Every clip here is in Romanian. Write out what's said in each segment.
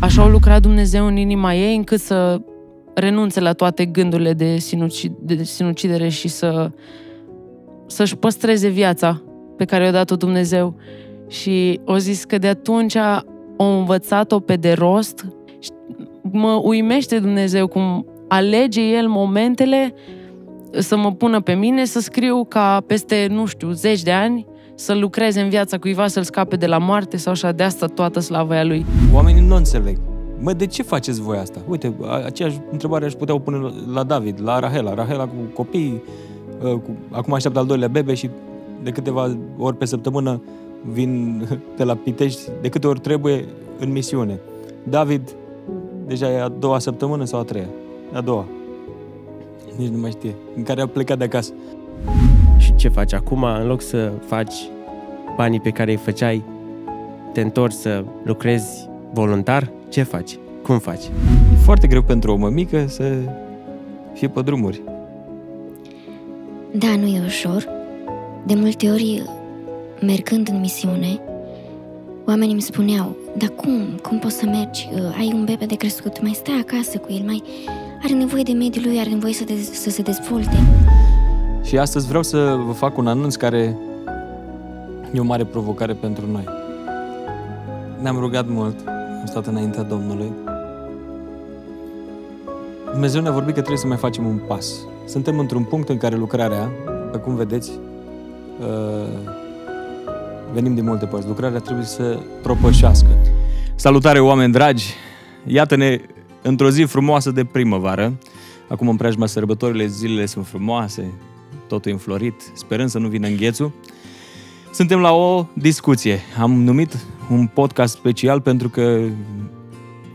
Așa au lucrat Dumnezeu în inima ei încât să renunțe la toate gândurile de, sinucid- de sinucidere și să, să-și păstreze viața pe care i-a dat-o Dumnezeu. Și o zis că de atunci a învățat-o pe de rost. Mă uimește Dumnezeu cum alege El momentele să mă pună pe mine să scriu ca peste, nu știu, zeci de ani să lucreze în viața cuiva, să-l scape de la moarte sau așa de asta toată slava lui. Oamenii nu înțeleg. Mă, de ce faceți voi asta? Uite, aceeași întrebare aș putea o pune la David, la Rahela. Rahela cu copii, ă, cu, acum așteaptă al doilea bebe și de câteva ori pe săptămână vin de la Pitești, de câte ori trebuie în misiune. David, deja e a doua săptămână sau a treia? A doua. Nici nu mai știe. În care a plecat de acasă ce faci acum, în loc să faci banii pe care îi făceai, te întorci să lucrezi voluntar, ce faci? Cum faci? E foarte greu pentru o mămică să fie pe drumuri. Da, nu e ușor. De multe ori, mergând în misiune, oamenii îmi spuneau, dar cum? Cum poți să mergi? Uh, ai un bebe de crescut, mai stai acasă cu el, mai are nevoie de mediul lui, are nevoie să, de- să se dezvolte. Și astăzi vreau să vă fac un anunț care e o mare provocare pentru noi. Ne-am rugat mult, am stat înaintea Domnului. Dumnezeu ne-a vorbit că trebuie să mai facem un pas. Suntem într-un punct în care lucrarea, cum vedeți, uh, venim din multe părți. Lucrarea trebuie să propășească. Salutare, oameni dragi! Iată-ne într-o zi frumoasă de primăvară. Acum în preajma sărbătorile, zilele sunt frumoase, totul înflorit, sperând să nu vină înghețul. Suntem la o discuție. Am numit un podcast special pentru că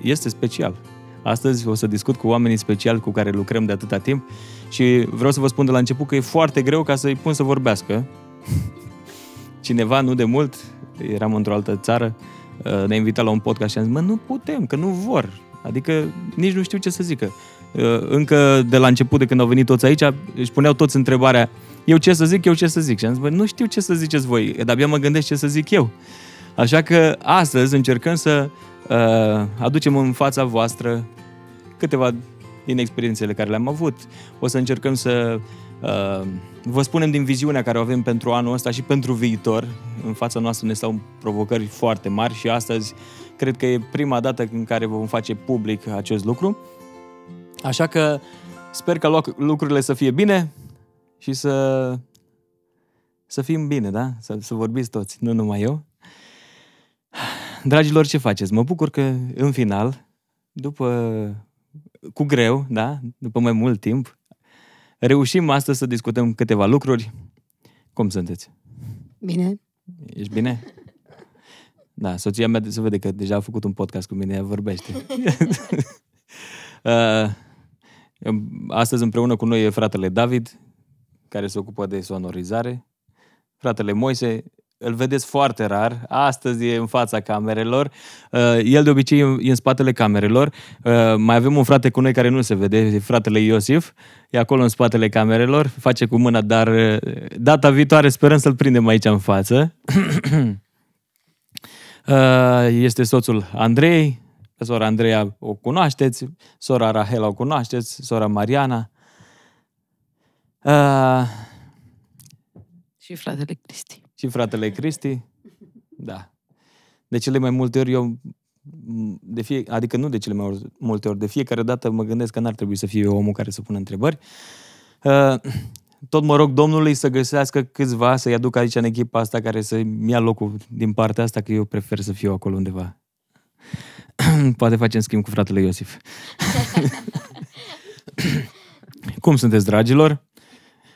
este special. Astăzi o să discut cu oamenii speciali cu care lucrăm de atâta timp și vreau să vă spun de la început că e foarte greu ca să-i pun să vorbească. Cineva, nu de mult, eram într-o altă țară, ne-a invitat la un podcast și am zis, mă, nu putem, că nu vor. Adică nici nu știu ce să zică. Eh, încă de la început, de când au venit toți aici, își puneau toți întrebarea, eu ce să zic, eu ce să zic. Și am zis, bă, nu știu ce să ziceți voi, dar abia mă gândesc ce să zic eu. Așa că astăzi încercăm să uh, aducem în fața voastră câteva din experiențele care le-am avut. O să încercăm să uh, vă spunem din viziunea care o avem pentru anul ăsta și pentru viitor. În fața noastră ne stau provocări foarte mari și astăzi cred că e prima dată în care vom face public acest lucru. Așa că sper că lucrurile să fie bine și să, să fim bine, da? Să, să vorbiți toți, nu numai eu. Dragilor, ce faceți? Mă bucur că în final, după cu greu, da? După mai mult timp, reușim astăzi să discutăm câteva lucruri. Cum sunteți? Bine. Ești bine? Da, soția mea se vede că deja a făcut un podcast cu mine, ea vorbește. uh, Astăzi împreună cu noi e fratele David, care se ocupă de sonorizare. Fratele Moise, îl vedeți foarte rar. Astăzi e în fața camerelor. Uh, el de obicei e în spatele camerelor. Uh, mai avem un frate cu noi care nu se vede, fratele Iosif. E acolo în spatele camerelor, face cu mâna, dar uh, data viitoare sperăm să-l prindem aici în față. Este soțul Andrei, pe sora Andreea o cunoașteți, sora Rahela o cunoașteți, sora Mariana. Uh, și fratele Cristi. Și fratele Cristi, da. De cele mai multe ori eu, de fie, adică nu de cele mai multe ori, de fiecare dată mă gândesc că n-ar trebui să fie eu omul care să pună întrebări. Uh, tot mă rog Domnului să găsească câțiva, să-i aduc aici în echipa asta care să-mi ia locul din partea asta, că eu prefer să fiu acolo undeva. Poate facem schimb cu fratele Iosif. Cum sunteți, dragilor?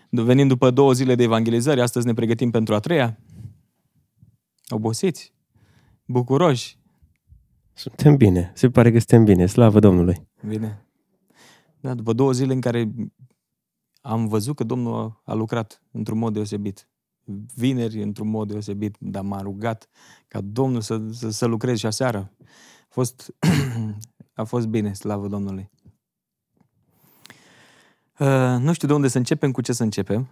Venim după două zile de evangelizare, astăzi ne pregătim pentru a treia. Obosiți? Bucuroși? Suntem bine. Se pare că suntem bine. Slavă Domnului. Bine. Da, după două zile în care am văzut că Domnul a lucrat într-un mod deosebit. Vineri, într-un mod deosebit, dar m-a rugat ca Domnul să, să, să lucreze și aseară fost, a fost bine, slavă Domnului. Uh, nu știu de unde să începem, cu ce să începem.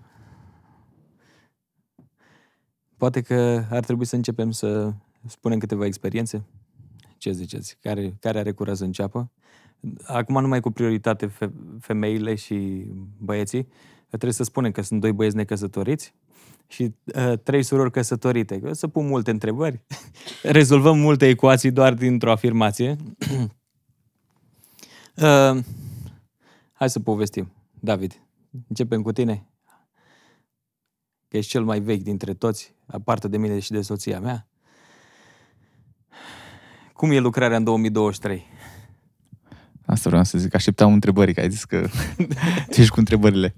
Poate că ar trebui să începem să spunem câteva experiențe. Ce ziceți? Care, care are curaj să înceapă? Acum numai cu prioritate femeile și băieții. Trebuie să spunem că sunt doi băieți necăsătoriți și uh, trei surori căsătorite. O să pun multe întrebări. Rezolvăm multe ecuații doar dintr-o afirmație. uh, hai să povestim. David, începem cu tine. Că ești cel mai vechi dintre toți, aparte de mine și de soția mea. Cum e lucrarea în 2023? Asta vreau să zic. Așteptam întrebări, că ai zis că tu ești cu întrebările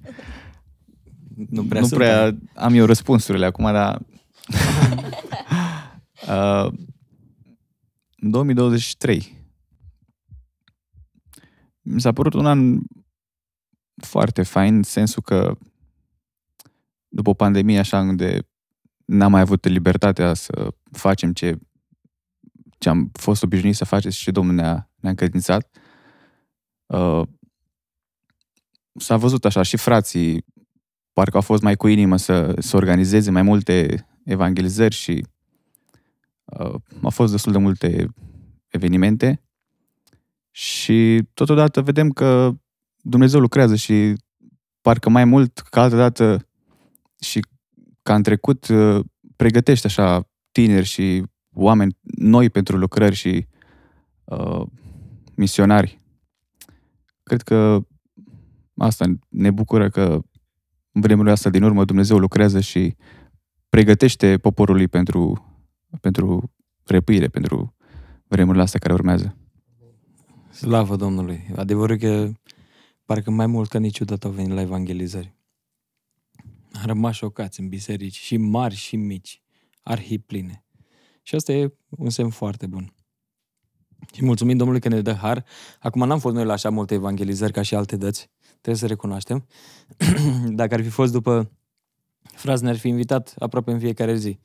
nu prea, nu prea am eu răspunsurile acum, dar... uh, 2023. Mi s-a părut un an foarte fain, în sensul că după o pandemie așa unde n-am mai avut libertatea să facem ce, ce am fost obișnuit să facem și ce Domnul ne-a, ne încredințat, uh, s-a văzut așa și frații parcă a fost mai cu inimă să, să organizeze mai multe evangelizări și uh, au fost destul de multe evenimente și totodată vedem că Dumnezeu lucrează și parcă mai mult ca altă dată și ca în trecut uh, pregătește așa tineri și oameni noi pentru lucrări și uh, misionari. Cred că asta ne bucură că în vremurile astea din urmă Dumnezeu lucrează și pregătește poporul pentru, pentru răpire, pentru vremurile astea care urmează. Slavă Domnului! Adevărul că parcă mai mult ca niciodată au venit la evangelizări. Am rămas șocați în biserici, și mari și mici, arhipline. Și asta e un semn foarte bun. Și mulțumim Domnului că ne dă har. Acum n-am fost noi la așa multe evangelizări ca și alte dăți, trebuie să recunoaștem. Dacă ar fi fost după Fraz ne-ar fi invitat aproape în fiecare zi.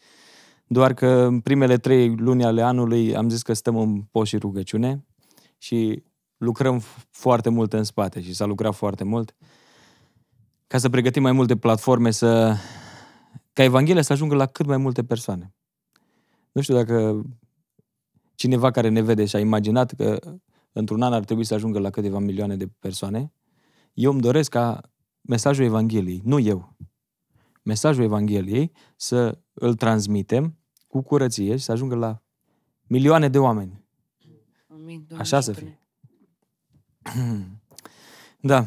Doar că în primele trei luni ale anului am zis că stăm în post și rugăciune și lucrăm foarte mult în spate și s-a lucrat foarte mult ca să pregătim mai multe platforme să ca Evanghelia să ajungă la cât mai multe persoane. Nu știu dacă cineva care ne vede și a imaginat că într-un an ar trebui să ajungă la câteva milioane de persoane, eu îmi doresc ca mesajul Evangheliei, nu eu, mesajul Evangheliei să îl transmitem cu curăție și să ajungă la milioane de oameni. Amin, Așa să fie. Da.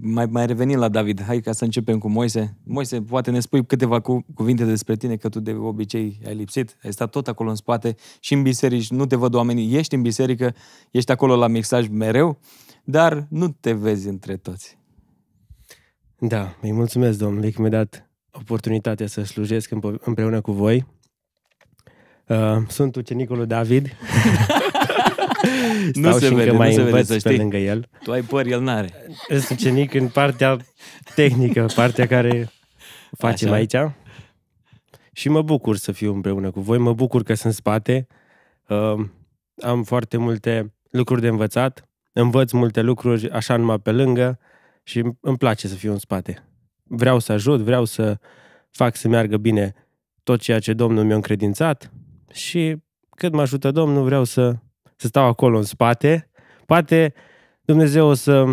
Mai, mai revenim la David. Hai ca să începem cu Moise. Moise, poate ne spui câteva cu, cuvinte despre tine, că tu de obicei ai lipsit, ai stat tot acolo în spate și în biserici, nu te văd oamenii, ești în biserică, ești acolo la mixaj mereu, dar nu te vezi între toți. Da, îi mulțumesc, domnule, că mi-a dat oportunitatea să slujesc împreună cu voi. Uh, sunt ucenicul lui David. Stau nu se vede, mai nu se vede, să știi. lângă el. Tu ai păr, el n-are. Sunt ucenic în partea tehnică, partea care facem Așa. aici. Și mă bucur să fiu împreună cu voi, mă bucur că sunt spate. Uh, am foarte multe lucruri de învățat învăț multe lucruri așa numai pe lângă și îmi place să fiu în spate. Vreau să ajut, vreau să fac să meargă bine tot ceea ce Domnul mi-a încredințat și cât mă ajută Domnul vreau să, să stau acolo în spate. Poate Dumnezeu o să,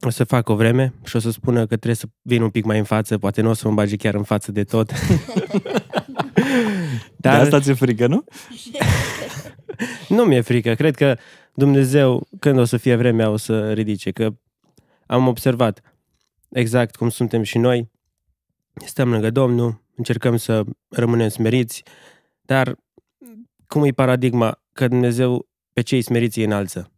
o să fac o vreme și o să spună că trebuie să vin un pic mai în față, poate nu o să mă bage chiar în față de tot. Dar... De asta ți-e frică, nu? nu mi-e frică, cred că Dumnezeu, când o să fie vremea, o să ridice. Că am observat exact cum suntem și noi. Stăm lângă Domnul, încercăm să rămânem smeriți, dar cum e paradigma? Că Dumnezeu pe cei smeriți îi înalță.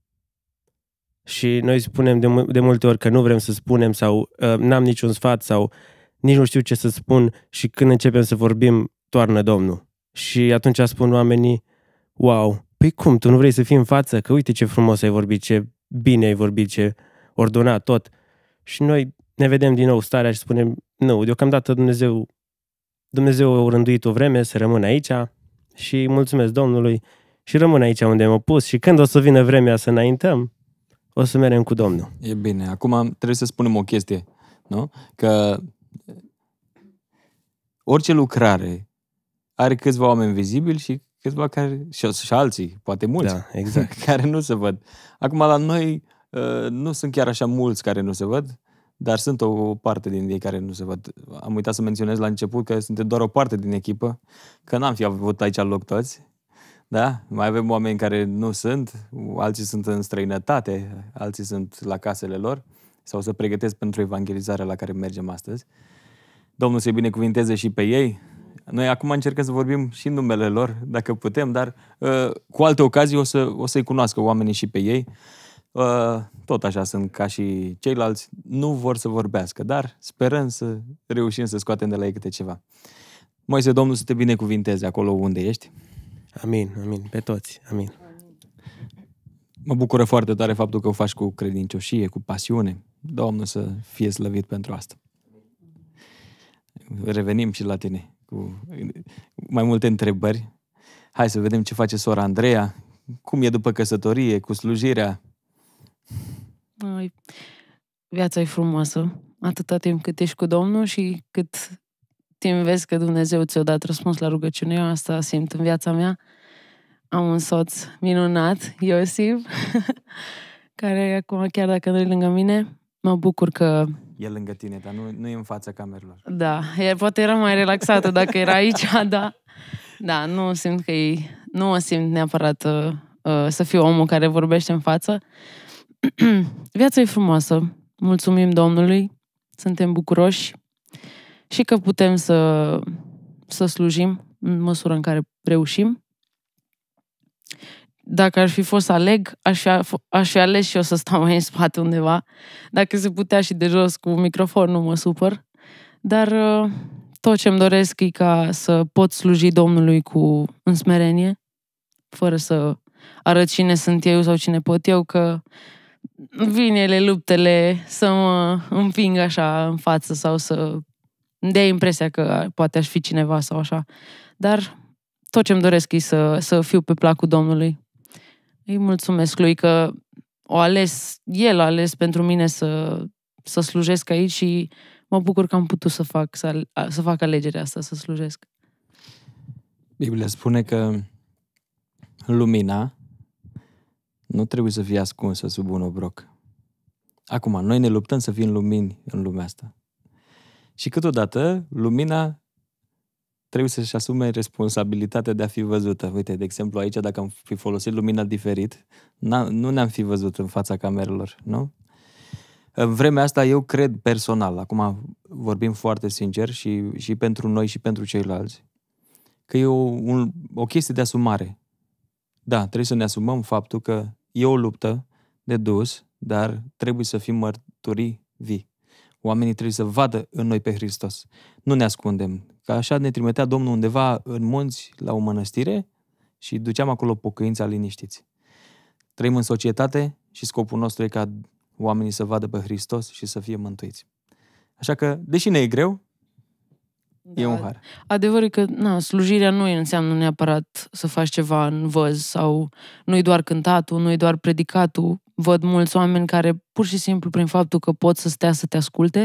Și noi spunem de, de multe ori că nu vrem să spunem sau uh, n-am niciun sfat sau nici nu știu ce să spun și când începem să vorbim, toarnă Domnul. Și atunci spun oamenii, wow, Păi cum, tu nu vrei să fii în față? Că uite ce frumos ai vorbit, ce bine ai vorbit, ce ordonat tot. Și noi ne vedem din nou starea și spunem, nu, deocamdată Dumnezeu, Dumnezeu a rânduit o vreme să rămân aici și mulțumesc Domnului și rămân aici unde am pus și când o să vină vremea să înaintăm, o să mergem cu Domnul. E bine. Acum trebuie să spunem o chestie, nu? Că orice lucrare are câțiva oameni vizibili și câțiva care, și, și alții, poate mulți, da, exact. care nu se văd. Acum, la noi, ă, nu sunt chiar așa mulți care nu se văd, dar sunt o parte din ei care nu se văd. Am uitat să menționez la început că sunt doar o parte din echipă, că n-am fi avut aici loc toți. Da? Mai avem oameni care nu sunt, alții sunt în străinătate, alții sunt la casele lor sau să pregătesc pentru evangelizarea la care mergem astăzi. Domnul să-i binecuvinteze și pe ei, noi acum încercăm să vorbim și numele lor, dacă putem, dar uh, cu alte ocazii o, să, o să-i cunoască oamenii și pe ei. Uh, tot așa sunt ca și ceilalți, nu vor să vorbească, dar sperăm să reușim să scoatem de la ei câte ceva. Moise, Domnul să te binecuvinteze acolo unde ești. Amin, amin, pe toți, amin. Mă bucură foarte tare faptul că o faci cu credincioșie, cu pasiune. Domnul să fie slăvit pentru asta. Revenim și la tine cu mai multe întrebări. Hai să vedem ce face sora Andreea, cum e după căsătorie, cu slujirea. viața e frumoasă, atâta timp cât ești cu Domnul și cât timp vezi că Dumnezeu ți-a dat răspuns la rugăciune, eu asta simt în viața mea. Am un soț minunat, Iosif, care acum, chiar dacă nu e lângă mine, mă bucur că e lângă tine, dar nu, nu e în fața camerelor. Da, e, poate era mai relaxată dacă era aici, da. Da, nu simt că e, nu o simt neapărat uh, uh, să fiu omul care vorbește în față. Viața e frumoasă. Mulțumim Domnului. Suntem bucuroși și că putem să, să slujim în măsură în care reușim dacă aș fi fost aleg, aș fi, aș fi ales și eu să stau mai în spate undeva. Dacă se putea și de jos cu microfon, nu mă supăr. Dar ă, tot ce-mi doresc e ca să pot sluji Domnului cu însmerenie, fără să arăt cine sunt eu sau cine pot eu, că vin ele luptele să mă împing așa în față sau să îmi dea impresia că poate aș fi cineva sau așa. Dar tot ce-mi doresc e să, să fiu pe placul Domnului. Îi mulțumesc lui că o ales, el a ales pentru mine să, să slujesc aici și mă bucur că am putut să fac, să, să fac alegerea asta, să slujesc. Biblia spune că lumina nu trebuie să fie ascunsă sub un obroc. Acum, noi ne luptăm să fim lumini în lumea asta. Și câteodată lumina trebuie să-și asume responsabilitatea de a fi văzută. Uite, de exemplu, aici, dacă am fi folosit lumina diferit, nu ne-am fi văzut în fața camerelor, nu? În vremea asta, eu cred personal, acum vorbim foarte sincer și, și pentru noi și pentru ceilalți, că e o, un, o chestie de asumare. Da, trebuie să ne asumăm faptul că e o luptă de dus, dar trebuie să fim mărturii vii. Oamenii trebuie să vadă în noi pe Hristos. Nu ne ascundem. Că așa ne trimitea Domnul undeva în munți la o mănăstire și duceam acolo pocăința liniștiți. Trăim în societate și scopul nostru e ca oamenii să vadă pe Hristos și să fie mântuiți. Așa că, deși ne e greu, da. e un har. Adevărul că na, slujirea nu înseamnă neapărat să faci ceva în văz sau nu-i doar cântatul, nu-i doar predicatul, văd mulți oameni care, pur și simplu, prin faptul că pot să stea să te asculte,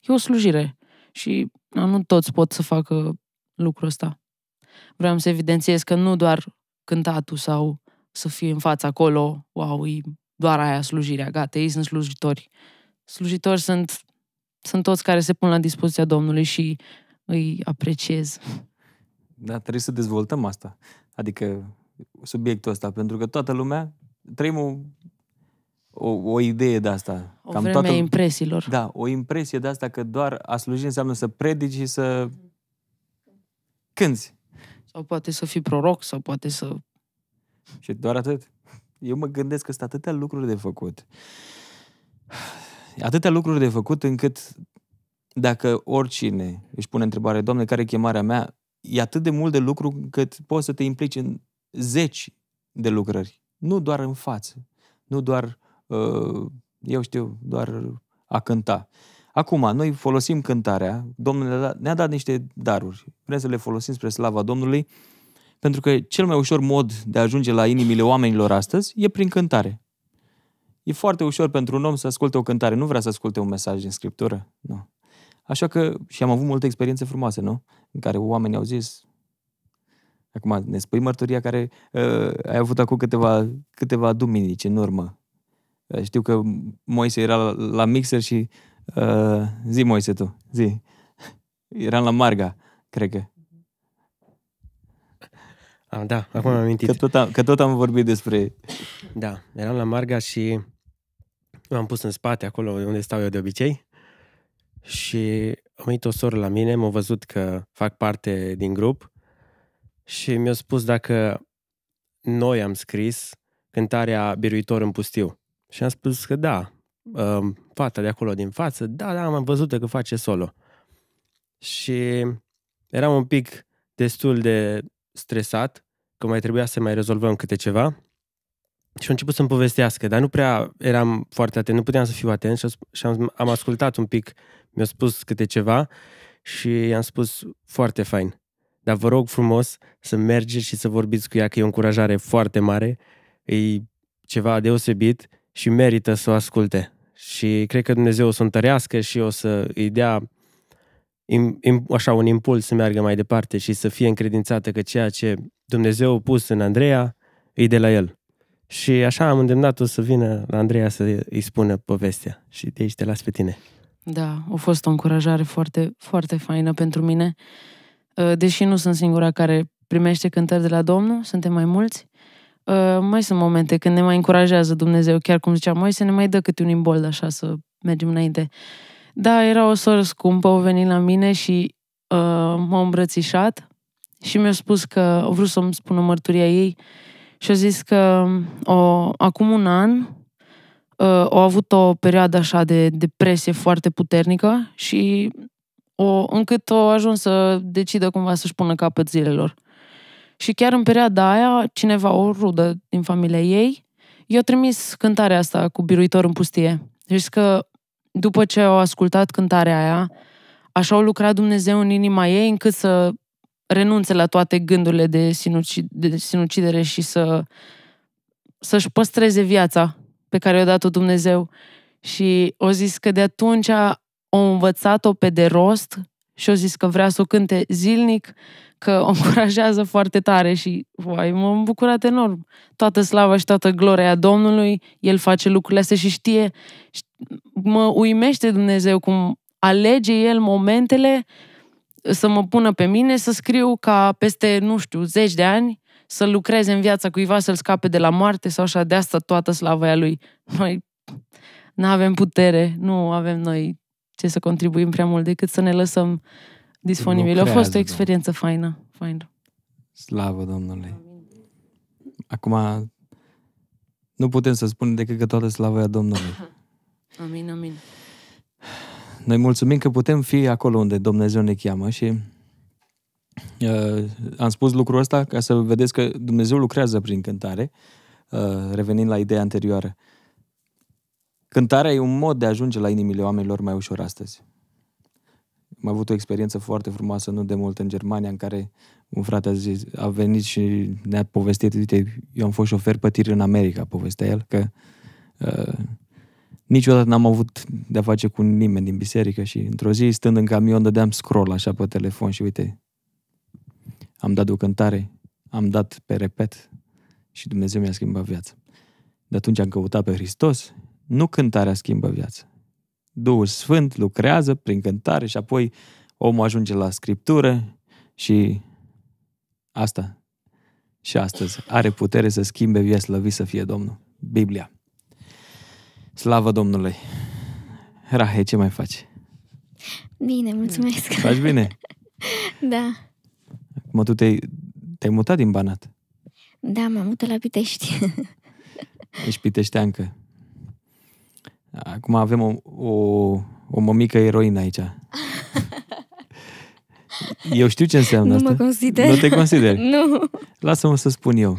e o slujire. Și na, nu toți pot să facă lucrul ăsta. Vreau să evidențiez că nu doar cântatul sau să fie în fața acolo, wow, e doar aia slujirea, gata, ei sunt slujitori. Slujitori sunt, sunt toți care se pun la dispoziția Domnului și îi apreciez. Da, trebuie să dezvoltăm asta. Adică subiectul ăsta, pentru că toată lumea trăim o o, o idee de asta. O Cam vreme toată... impresiilor. Da, o impresie de asta că doar a sluji înseamnă să predici și să cânți. Sau poate să fii proroc, sau poate să... Și doar atât. Eu mă gândesc că sunt atâtea lucruri de făcut. Atâtea lucruri de făcut încât dacă oricine își pune întrebare, Doamne, care e chemarea mea? E atât de mult de lucru încât poți să te implici în zeci de lucrări. Nu doar în față, nu doar eu știu, doar a cânta. Acum, noi folosim cântarea, Domnul ne-a dat, ne-a dat niște daruri, vrem să le folosim spre slava Domnului, pentru că cel mai ușor mod de a ajunge la inimile oamenilor astăzi e prin cântare. E foarte ușor pentru un om să asculte o cântare, nu vrea să asculte un mesaj din Scriptură, nu. Așa că, și am avut multe experiențe frumoase, nu? În care oamenii au zis, acum ne spui mărturia care uh, ai avut acum câteva, câteva duminici în urmă, Eh, știu că Moise era la, la mixer și... Uh, zi, Moise, tu, zi. Eram la Marga, cred că. Ah, da, acum am amintit. Că tot am, că tot am vorbit despre... Da, eram la Marga și m-am pus în spate, acolo unde stau eu de obicei. Și am venit o soră la mine, m-a văzut că fac parte din grup și mi-a spus dacă noi am scris cântarea Biruitor în pustiu. Și am spus că da, um, fata de acolo din față, da, da, am văzut că face solo. Și eram un pic destul de stresat, că mai trebuia să mai rezolvăm câte ceva. Și am început să-mi povestească, dar nu prea eram foarte atent, nu puteam să fiu atent și am, am ascultat un pic, mi-a spus câte ceva și i-am spus foarte fain. Dar vă rog frumos să mergeți și să vorbiți cu ea, că e o încurajare foarte mare, e ceva deosebit și merită să o asculte. Și cred că Dumnezeu o să întărească și o să îi dea im, im, așa un impuls să meargă mai departe și să fie încredințată că ceea ce Dumnezeu a pus în Andreea e de la el. Și așa am îndemnat-o să vină la Andreea să îi spună povestea și de aici te las pe tine. Da, a fost o încurajare foarte, foarte faină pentru mine. Deși nu sunt singura care primește cântări de la Domnul, suntem mai mulți Uh, mai sunt momente când ne mai încurajează Dumnezeu, chiar cum zicea mai să ne mai dă câte un imbold așa să mergem înainte. Da, era o soră scumpă, a venit la mine și uh, ă, m-a îmbrățișat și mi-a spus că a vrut să-mi spună mărturia ei și a zis că o, acum un an uh, au avut o perioadă așa de depresie foarte puternică și o, încât o ajuns să decidă cumva să-și pună capăt zilelor. Și chiar în perioada aia, cineva, o rudă din familia ei, i-a trimis cântarea asta cu biruitor în pustie. Deci că după ce au ascultat cântarea aia, așa au lucrat Dumnezeu în inima ei încât să renunțe la toate gândurile de, sinucid- de sinucidere și să, să-și păstreze viața pe care i-a dat-o Dumnezeu. Și o zis că de atunci a învățat-o pe de rost și o zis că vrea să o cânte zilnic că o încurajează foarte tare și, uai, m-am bucurat enorm. Toată slava și toată gloria Domnului, El face lucrurile astea și știe. Mă uimește Dumnezeu cum alege El momentele uh, să mă pună pe mine să scriu ca peste, nu știu, zeci de ani să lucreze în viața cuiva, să-l scape de la moarte sau așa, de asta toată slava a lui. Noi nu avem putere, nu avem noi ce să contribuim prea mult decât să ne lăsăm uh, disponibil. A fost o experiență faină. faină. Slavă Domnului! Acum nu putem să spunem decât că toată slavă e a Domnului. Amin, amin. Noi mulțumim că putem fi acolo unde Dumnezeu ne cheamă și uh, am spus lucrul ăsta ca să vedeți că Dumnezeu lucrează prin cântare, uh, revenind la ideea anterioară. Cântarea e un mod de a ajunge la inimile oamenilor mai ușor astăzi. Am avut o experiență foarte frumoasă nu de mult în Germania, în care un frate a, zis, a venit și ne-a povestit, uite, eu am fost șofer pe în America, povestea el, că uh, niciodată n-am avut de-a face cu nimeni din biserică și într-o zi, stând în camion, dădeam scroll așa pe telefon și uite, am dat o cântare, am dat pe repet și Dumnezeu mi-a schimbat viața. De atunci am căutat pe Hristos, nu cântarea schimbă viața, Duhul Sfânt lucrează prin cântare și apoi omul ajunge la Scriptură și asta și astăzi are putere să schimbe via slăvit să fie Domnul. Biblia. Slavă Domnului! Rahe, ce mai faci? Bine, mulțumesc! Faci bine? da. Mă, tu te-ai, te-ai mutat din Banat. Da, m-am mutat la Pitești. Ești piteșteancă. Acum avem o, o, o mămică eroină aici. Eu știu ce înseamnă nu asta. Nu mă consider. Nu te consider. nu. Lasă-mă să spun eu.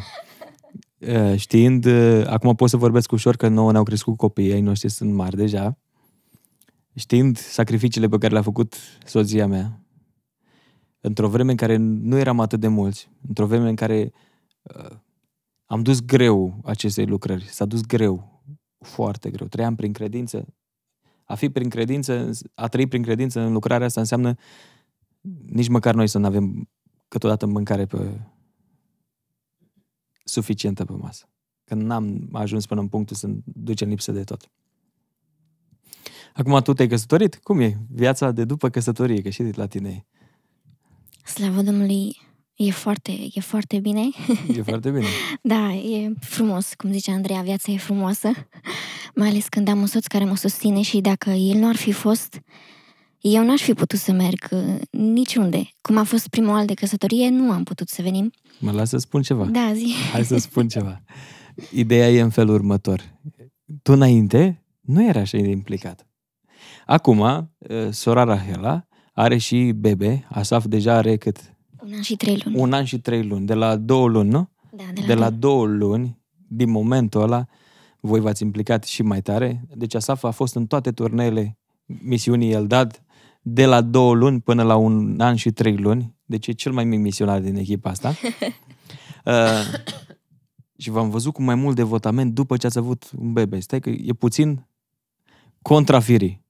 Știind, acum pot să vorbesc ușor că nouă ne-au crescut copiii, ei noștri sunt mari deja. Știind sacrificiile pe care le-a făcut soția mea, într-o vreme în care nu eram atât de mulți, într-o vreme în care uh, am dus greu aceste lucrări, s-a dus greu foarte greu. Trăiam prin credință. A fi prin credință, a trăi prin credință în lucrarea asta înseamnă nici măcar noi să nu avem câteodată mâncare pe suficientă pe masă. Când n-am ajuns până în punctul să ducem lipsă de tot. Acum tu te-ai căsătorit? Cum e viața de după căsătorie? Că și la tine e. Slavă Domnului! E foarte, e foarte bine. E foarte bine. da, e frumos, cum zice Andreea, viața e frumoasă. Mai ales când am un soț care mă susține și dacă el nu ar fi fost, eu n-aș fi putut să merg uh, niciunde. Cum a fost primul al de căsătorie, nu am putut să venim. Mă las să spun ceva. Da, zi. Hai să spun ceva. Ideea e în felul următor. Tu înainte nu era așa de implicat. Acum, uh, sora Rahela are și bebe, Asaf deja are cât? Un an și trei luni. Un an și trei luni, de la două luni, nu? Da, de la, de la două luni, din momentul ăla, voi v-ați implicat și mai tare. Deci Asaf a fost în toate turneele misiunii Eldad, de la două luni până la un an și trei luni. Deci e cel mai mic misionar din echipa asta. uh, și v-am văzut cu mai mult devotament după ce ați avut un bebe. Stai că e puțin contra firii.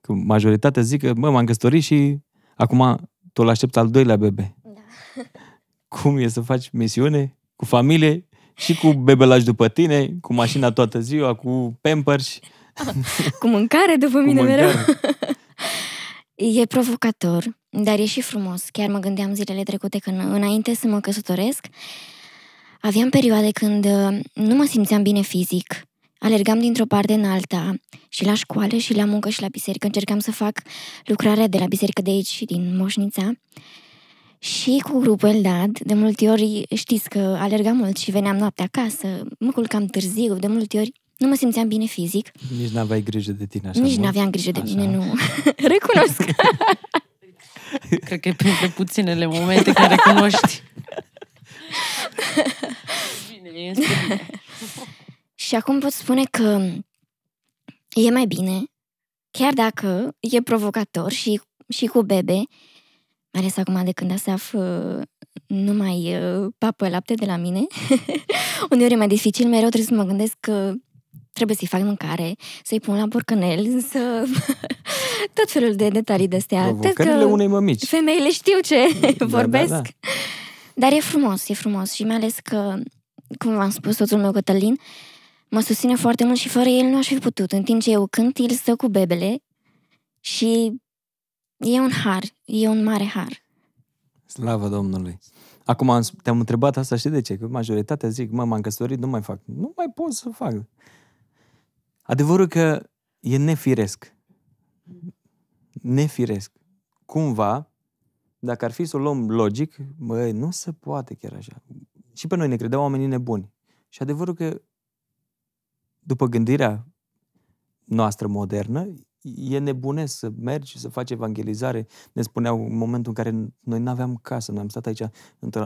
Că majoritatea zic că, mă, m-am căsătorit și acum tu l aștept al doilea bebe. Cum e să faci misiune cu familie și cu bebelaj după tine, cu mașina toată ziua, cu pampers. cu mâncare după mine mâncare. mereu. e provocator, dar e și frumos. Chiar mă gândeam zilele trecute când înainte să mă căsătoresc, aveam perioade când uh, nu mă simțeam bine fizic. Alergam dintr-o parte în alta și la școală și la muncă și la biserică. Încercam să fac lucrarea de la biserică de aici, și din Moșnița. Și cu grupul NAD, da, de multe ori știți că alergam mult și veneam noaptea acasă, mă culcam târziu, de multe ori nu mă simțeam bine fizic. Nici n-aveai grijă de tine așa Nici mult? n-aveam grijă de așa. mine, nu. Recunosc. Cred că e printre puținele momente care cunoști. bine, este bine. și acum pot spune că e mai bine, chiar dacă e provocator și, și cu bebe, mai ales acum de când se nu mai uh, papă lapte de la mine, uneori e mai dificil, mereu trebuie să mă gândesc că trebuie să-i fac mâncare, să-i pun la porcănel, să... tot felul de detalii de-astea. Provocările unei mămici. Femeile știu ce da, da, da, vorbesc. Da, da. Dar e frumos, e frumos și mai ales că, cum v-am spus, soțul meu Cătălin mă susține foarte mult și fără el nu aș fi putut. În timp ce eu cânt, el stă cu bebele și E un har, e un mare har. Slavă Domnului! Acum te-am întrebat asta, știi de ce? Că majoritatea zic, mă, m-am căsătorit, nu mai fac. Nu mai pot să fac. Adevărul că e nefiresc. Nefiresc. Cumva, dacă ar fi să o luăm logic, băi, nu se poate chiar așa. Și pe noi ne credeau oamenii nebuni. Și adevărul că, după gândirea noastră modernă, e nebunesc să mergi și să faci evangelizare. Ne spuneau în momentul în care noi nu aveam casă, noi am stat aici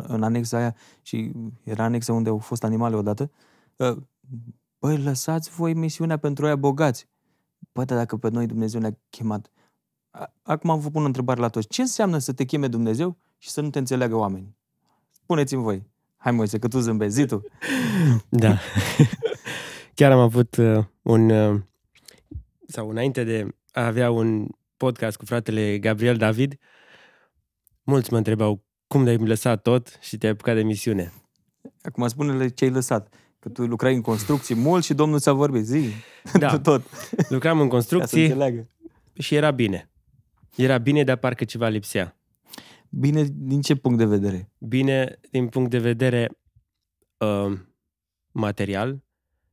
în anexa aia și era anexa unde au fost animale odată. Ă, băi, lăsați voi misiunea pentru aia bogați. Păi, dar dacă pe noi Dumnezeu ne-a chemat. Acum vă pun o întrebare la toți. Ce înseamnă să te cheme Dumnezeu și să nu te înțeleagă oamenii? Spuneți-mi voi. Hai, Moise, că tu zâmbezi, zi tu. Da. Chiar am avut uh, un uh, sau înainte de a avea un podcast cu fratele Gabriel David, mulți mă întrebau cum de-ai lăsat tot și te-ai apucat de misiune. Acum spune-le ce ai lăsat. Că tu lucrai în construcții mult și Domnul ți-a vorbit. Zi, da. tot. Lucram în construcții și era bine. Era bine, dar parcă ceva lipsea. Bine din ce punct de vedere? Bine din punct de vedere uh, material,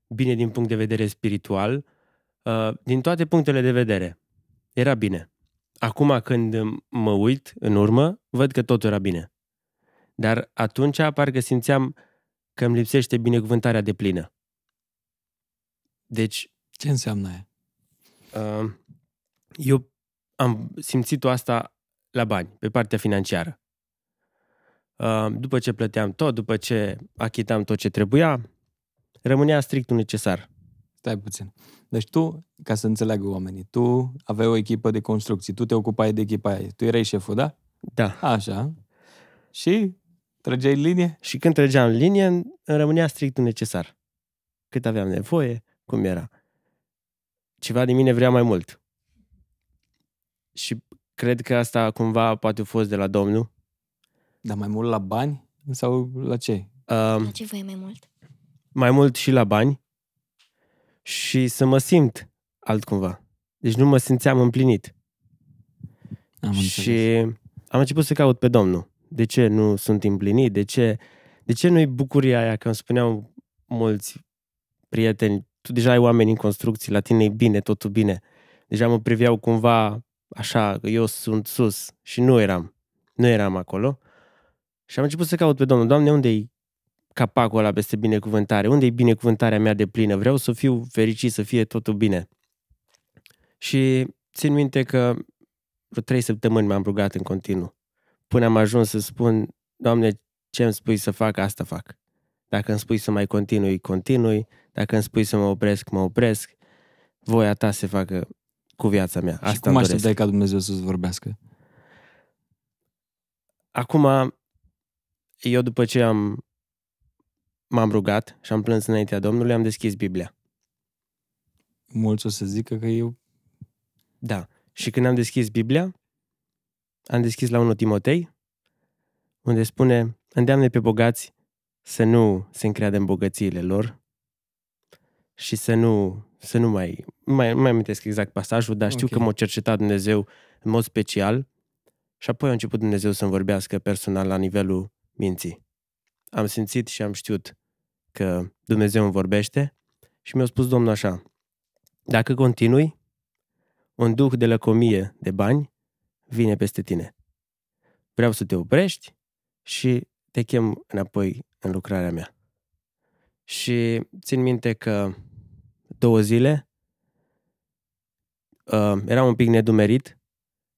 bine din punct de vedere spiritual, Uh, din toate punctele de vedere, era bine. Acum când mă uit în urmă, văd că tot era bine. Dar atunci parcă simțeam că îmi lipsește binecuvântarea de plină. Deci... Ce înseamnă aia? Uh, eu am simțit-o asta la bani, pe partea financiară. Uh, după ce plăteam tot, după ce achitam tot ce trebuia, rămânea strict un necesar. Stai puțin. Deci tu, ca să înțeleagă oamenii, tu aveai o echipă de construcții, tu te ocupai de echipa aia, tu erai șeful, da? Da. Așa. Și trăgeai linie? Și când trăgeam linie, îmi rămânea strict necesar. Cât aveam nevoie, cum era. Ceva din mine vrea mai mult. Și cred că asta cumva poate a fost de la domnul. Dar mai mult la bani? Sau la ce? Uh, la ce voie mai mult? Mai mult și la bani și să mă simt altcumva. Deci nu mă simțeam împlinit. Am și înțeles. am început să caut pe Domnul. De ce nu sunt împlinit? De ce, de ce nu-i bucuria aia? Că îmi spuneau mulți prieteni, tu deja ai oameni în construcții, la tine e bine, totul bine. Deja mă priveau cumva așa, că eu sunt sus și nu eram. Nu eram acolo. Și am început să caut pe Domnul. Doamne, unde e capacul ăla peste binecuvântare? Unde e binecuvântarea mea de plină? Vreau să fiu fericit, să fie totul bine. Și țin minte că vreo trei săptămâni m-am rugat în continuu. Până am ajuns să spun, Doamne, ce îmi spui să fac, asta fac. Dacă îmi spui să mai continui, continui. Dacă îmi spui să mă opresc, mă opresc. Voia ta se facă cu viața mea. Asta și cum așteptai ca Dumnezeu să-ți vorbească? Acum, eu după ce am m-am rugat și am plâns înaintea Domnului, am deschis Biblia. Mulți o să zică că eu... Da. Și când am deschis Biblia, am deschis la 1 Timotei, unde spune, îndeamne pe bogați să nu se încreadă în bogățiile lor și să nu, să nu mai, mai, nu mai amintesc exact pasajul, dar știu okay. că m-a cercetat Dumnezeu în mod special și apoi a început Dumnezeu să-mi vorbească personal la nivelul minții. Am simțit și am știut că Dumnezeu îmi vorbește și mi-a spus Domnul așa, dacă continui, un duh de lăcomie de bani vine peste tine. Vreau să te oprești și te chem înapoi în lucrarea mea. Și țin minte că două zile uh, eram un pic nedumerit,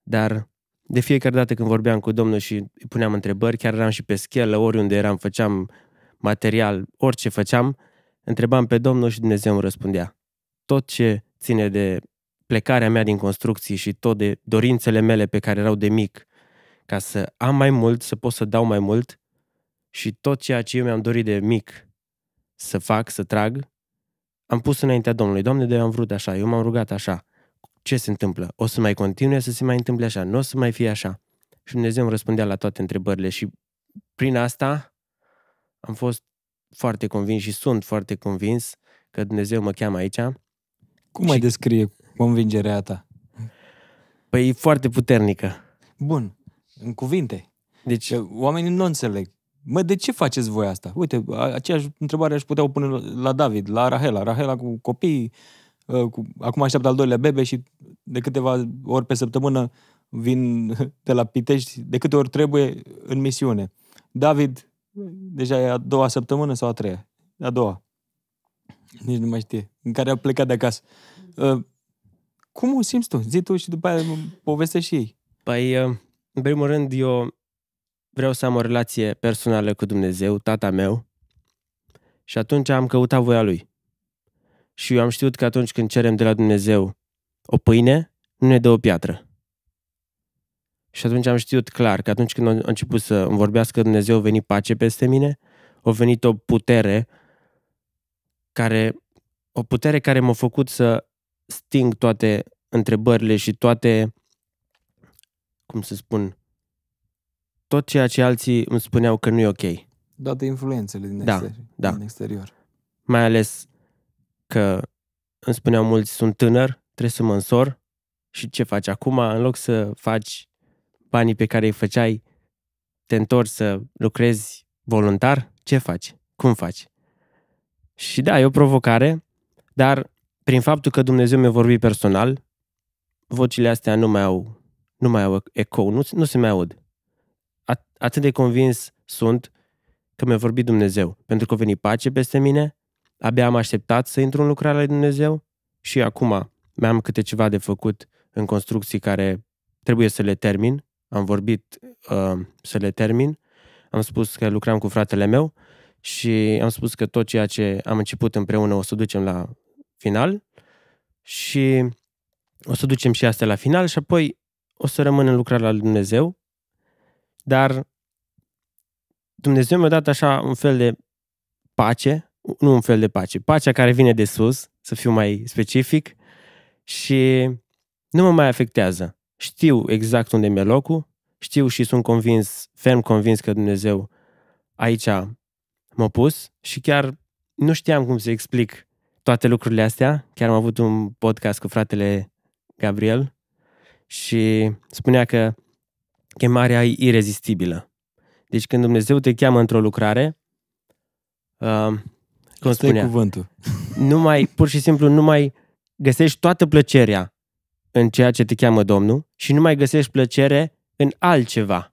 dar de fiecare dată când vorbeam cu Domnul și îi puneam întrebări, chiar eram și pe schelă, oriunde eram, făceam material, orice făceam, întrebam pe Domnul și Dumnezeu îmi răspundea. Tot ce ține de plecarea mea din construcții și tot de dorințele mele pe care erau de mic, ca să am mai mult, să pot să dau mai mult și tot ceea ce eu mi-am dorit de mic să fac, să trag, am pus înaintea Domnului. Doamne, de eu am vrut așa, eu m-am rugat așa. Ce se întâmplă? O să mai continue să se mai întâmple așa, nu o să mai fie așa. Și Dumnezeu îmi răspundea la toate întrebările și prin asta am fost foarte convins și sunt foarte convins că Dumnezeu mă cheamă aici. Cum și... mai descrie convingerea ta? Păi e foarte puternică. Bun, în cuvinte. Deci... Oamenii nu înțeleg. Mă, de ce faceți voi asta? Uite, aceeași întrebare aș putea o pune la David, la Rahela. Rahela cu copii, ă, cu... acum așteaptă al doilea bebe și de câteva ori pe săptămână vin de la Pitești, de câte ori trebuie, în misiune. David Deja e a doua săptămână sau a treia? A doua. Nici nu mai știe. În care a plecat de acasă. Mm. Uh, cum o simți tu? Zi tu și după aia poveste și ei. Păi, uh, în primul rând, eu vreau să am o relație personală cu Dumnezeu, tata meu, și atunci am căutat voia Lui. Și eu am știut că atunci când cerem de la Dumnezeu o pâine, nu ne dă o piatră. Și atunci am știut clar că atunci când a început să îmi vorbească Dumnezeu, a venit pace peste mine, a venit o putere care, o putere care m-a făcut să sting toate întrebările și toate, cum să spun, tot ceea ce alții îmi spuneau că nu e ok. Toate influențele din, da, exterior, da. din exterior. Mai ales că îmi spuneau mulți, sunt tânăr, trebuie să mă însor și ce faci acum, în loc să faci banii pe care îi făceai, te întorci să lucrezi voluntar, ce faci? Cum faci? Și da, e o provocare, dar prin faptul că Dumnezeu mi-a vorbit personal, vocile astea nu mai au, nu mai au ecou, nu, nu se mai aud. At, atât de convins sunt că mi-a vorbit Dumnezeu, pentru că a venit pace peste mine, abia am așteptat să intru în lucrarea lui Dumnezeu și acum mi-am câte ceva de făcut în construcții care trebuie să le termin am vorbit uh, să le termin, am spus că lucram cu fratele meu și am spus că tot ceea ce am început împreună o să ducem la final și o să ducem și astea la final și apoi o să rămân în lucrarea la Dumnezeu, dar Dumnezeu mi-a dat așa un fel de pace, nu un fel de pace, pacea care vine de sus, să fiu mai specific, și nu mă mai afectează știu exact unde mi-e locul, știu și sunt convins, ferm convins că Dumnezeu aici m-a pus și chiar nu știam cum să explic toate lucrurile astea. Chiar am avut un podcast cu fratele Gabriel și spunea că chemarea e irezistibilă. Deci când Dumnezeu te cheamă într-o lucrare, uh, cum spunea, cuvântul. nu mai, pur și simplu, nu mai găsești toată plăcerea în ceea ce te cheamă Domnul și nu mai găsești plăcere în altceva.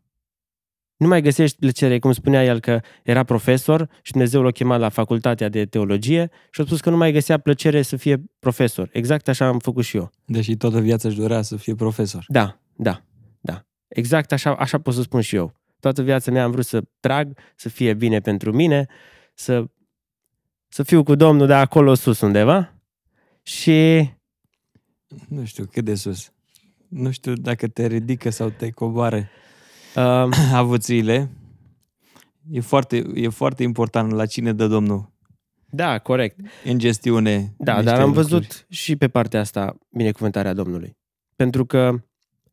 Nu mai găsești plăcere, cum spunea el că era profesor și Dumnezeu l-a chemat la facultatea de teologie și a spus că nu mai găsea plăcere să fie profesor. Exact așa am făcut și eu. Deși toată viața își dorea să fie profesor. Da, da, da. Exact așa, așa pot să spun și eu. Toată viața mea am vrut să trag, să fie bine pentru mine, să, să fiu cu Domnul de acolo sus undeva și nu știu, cât de sus? Nu știu dacă te ridică sau te coboară uh, avuțiile. E foarte, e foarte important la cine dă Domnul. Da, corect. În gestiune. Da, dar am văzut și pe partea asta binecuvântarea Domnului. Pentru că,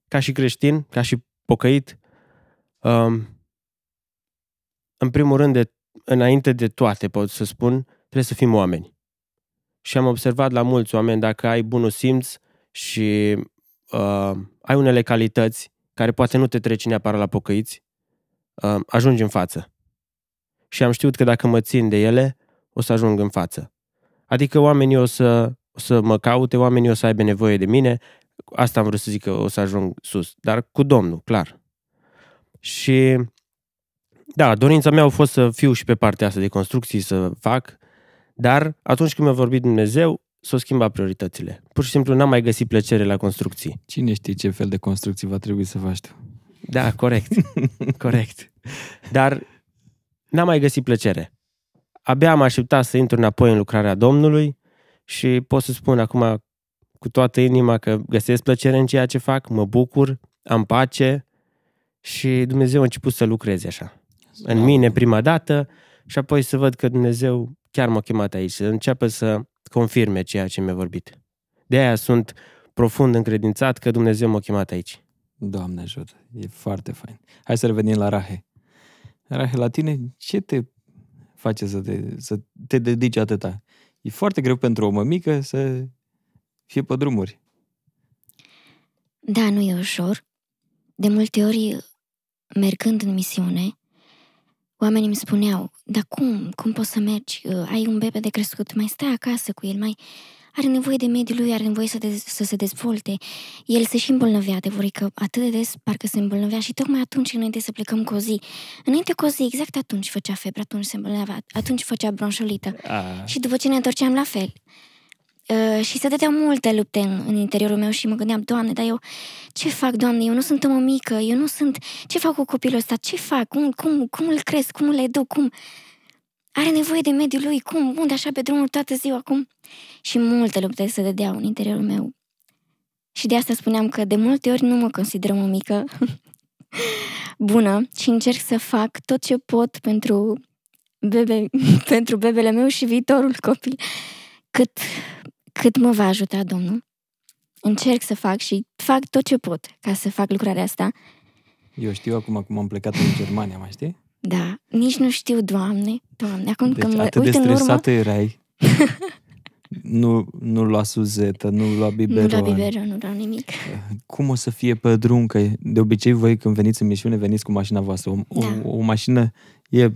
ca și creștin, ca și pocăit, um, în primul rând, de, înainte de toate, pot să spun, trebuie să fim oameni. Și am observat la mulți oameni, dacă ai bunul simț, și uh, ai unele calități care poate nu te treci neapărat la pocăiți, uh, ajungi în față. Și am știut că dacă mă țin de ele, o să ajung în față. Adică oamenii o să, o să mă caute, oamenii o să aibă nevoie de mine, asta am vrut să zic că o să ajung sus, dar cu Domnul, clar. Și da, dorința mea a fost să fiu și pe partea asta de construcții, să fac, dar atunci când mi-a vorbit Dumnezeu, s-au schimbat prioritățile. Pur și simplu n-am mai găsit plăcere la construcții. Cine știe ce fel de construcții va trebui să faci tu? Da, corect. corect. Dar n-am mai găsit plăcere. Abia am așteptat să intru înapoi în lucrarea Domnului și pot să spun acum cu toată inima că găsesc plăcere în ceea ce fac, mă bucur, am pace și Dumnezeu a început să lucreze așa. În da. mine prima dată și apoi să văd că Dumnezeu chiar m-a chemat aici, să înceapă să confirme ceea ce mi-a vorbit. De aia sunt profund încredințat că Dumnezeu m-a chemat aici. Doamne ajută, e foarte fain. Hai să revenim la Rahe. Rahe, la tine ce te face să te, să te dedici atâta? E foarte greu pentru o mămică să fie pe drumuri. Da, nu e ușor. De multe ori, mergând în misiune, Oamenii îmi spuneau, dar cum, cum poți să mergi? Uh, ai un bebe de crescut, mai stai acasă cu el, mai... Are nevoie de mediul lui, are nevoie să, de- să se dezvolte. El se și îmbolnăvea de că atât de des, parcă se îmbolnăvea și tocmai atunci, înainte să plecăm cu o zi. Înainte cu o zi, exact atunci făcea febră, atunci se îmbolnăvea, atunci făcea bronșolită. Ah. Și după ce ne întorceam la fel. Ă, și se dădeau multe lupte în, în interiorul meu și mă gândeam, Doamne, dar eu ce fac, Doamne, eu nu sunt o mică, eu nu sunt, ce fac cu copilul ăsta, ce fac, cum, cum, cum îl cresc, cum îl educ, cum are nevoie de mediul lui, cum, unde așa pe drumul toată ziua, cum. Și multe lupte se dădeau în interiorul meu. Și de asta spuneam că de multe ori nu mă consider o mică bună și încerc să fac tot ce pot pentru, bebe, pentru bebele meu și viitorul copil cât cât mă va ajuta Domnul, încerc să fac și fac tot ce pot ca să fac lucrarea asta. Eu știu acum cum am plecat în Germania, mai știi? Da, nici nu știu, Doamne, Doamne, acum deci, când atât mă uit de stresată în urmă... erai. nu, nu lua suzetă, nu lua biberon. Nu lua biberon, nu lua nimic. Cum o să fie pe drum? Că de obicei voi când veniți în misiune, veniți cu mașina voastră. O, da. o, o mașină e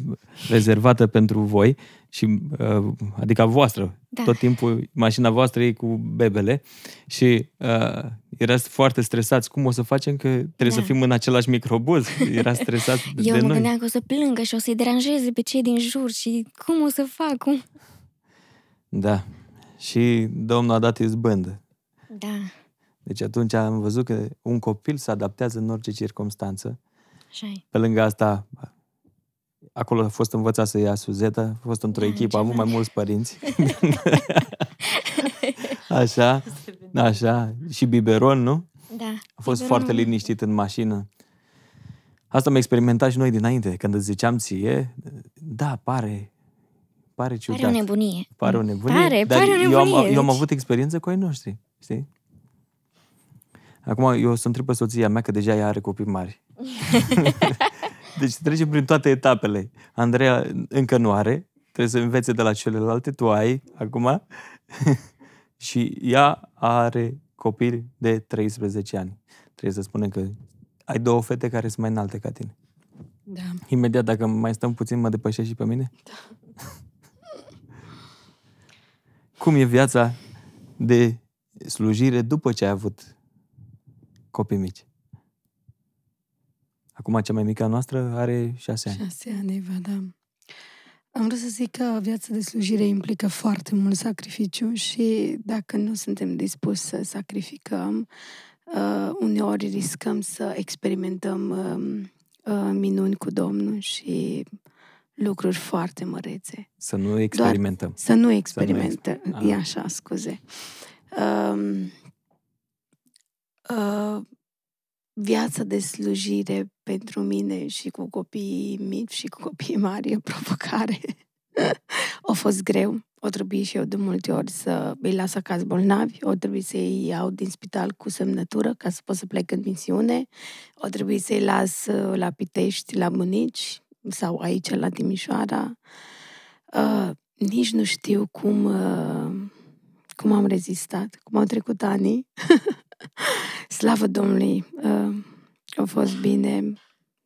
rezervată pentru voi și uh, adică a voastră. Da. Tot timpul mașina voastră e cu bebele și uh, erați foarte stresați. Cum o să facem că trebuie da. să fim în același microbuz? Era stresat de Eu mă noi. gândeam că o să plângă și o să-i deranjeze pe cei din jur și cum o să fac? Cum? Da. Și Domnul a dat izbândă. Da. Deci atunci am văzut că un copil se adaptează în orice circunstanță. Așa-i. Pe lângă asta, Acolo a fost învățat să ia Suzeta, a fost într-o da, echipă, am avut mai mulți părinți. așa, așa. Și biberon, nu? Da. A fost biberon. foarte liniștit în mașină. Asta am experimentat și noi dinainte, când îți ziceam ție, da, pare, pare ciudat. Pare o nebunie. Pare o mm. nebunie. Pare, dar pare o nebunie. Eu am, eu am deci. avut experiență cu ei noștri, știi? Acum eu sunt întreb pe soția mea că deja ea are copii mari. Deci trece prin toate etapele. Andreea încă nu are, trebuie să învețe de la celelalte, tu ai acum. și ea are copil de 13 ani. Trebuie să spunem că ai două fete care sunt mai înalte ca tine. Da. Imediat, dacă mai stăm puțin, mă depășești și pe mine? Da. Cum e viața de slujire după ce ai avut copii mici? Acum cea mai mică a noastră are șase ani. Șase ani, Eva, da. Am vrut să zic că viața de slujire implică foarte mult sacrificiu și dacă nu suntem dispuși să sacrificăm, uh, uneori riscăm să experimentăm uh, uh, minuni cu Domnul și lucruri foarte mărețe. Să nu experimentăm. Doar să nu experimentăm. Să nu exper- e așa, scuze. Um, uh, uh, viața de slujire pentru mine și cu copiii mici și cu copiii mari e o provocare. a fost greu. O trebuie și eu de multe ori să îi las acasă bolnavi, o trebuie să îi iau din spital cu semnătură ca să pot să plec în misiune, o trebuie să îi las uh, la Pitești, la Bunici sau aici la Timișoara. Uh, nici nu știu cum, uh, cum am rezistat, cum au trecut anii. Slavă Domnului! Uh, a fost bine.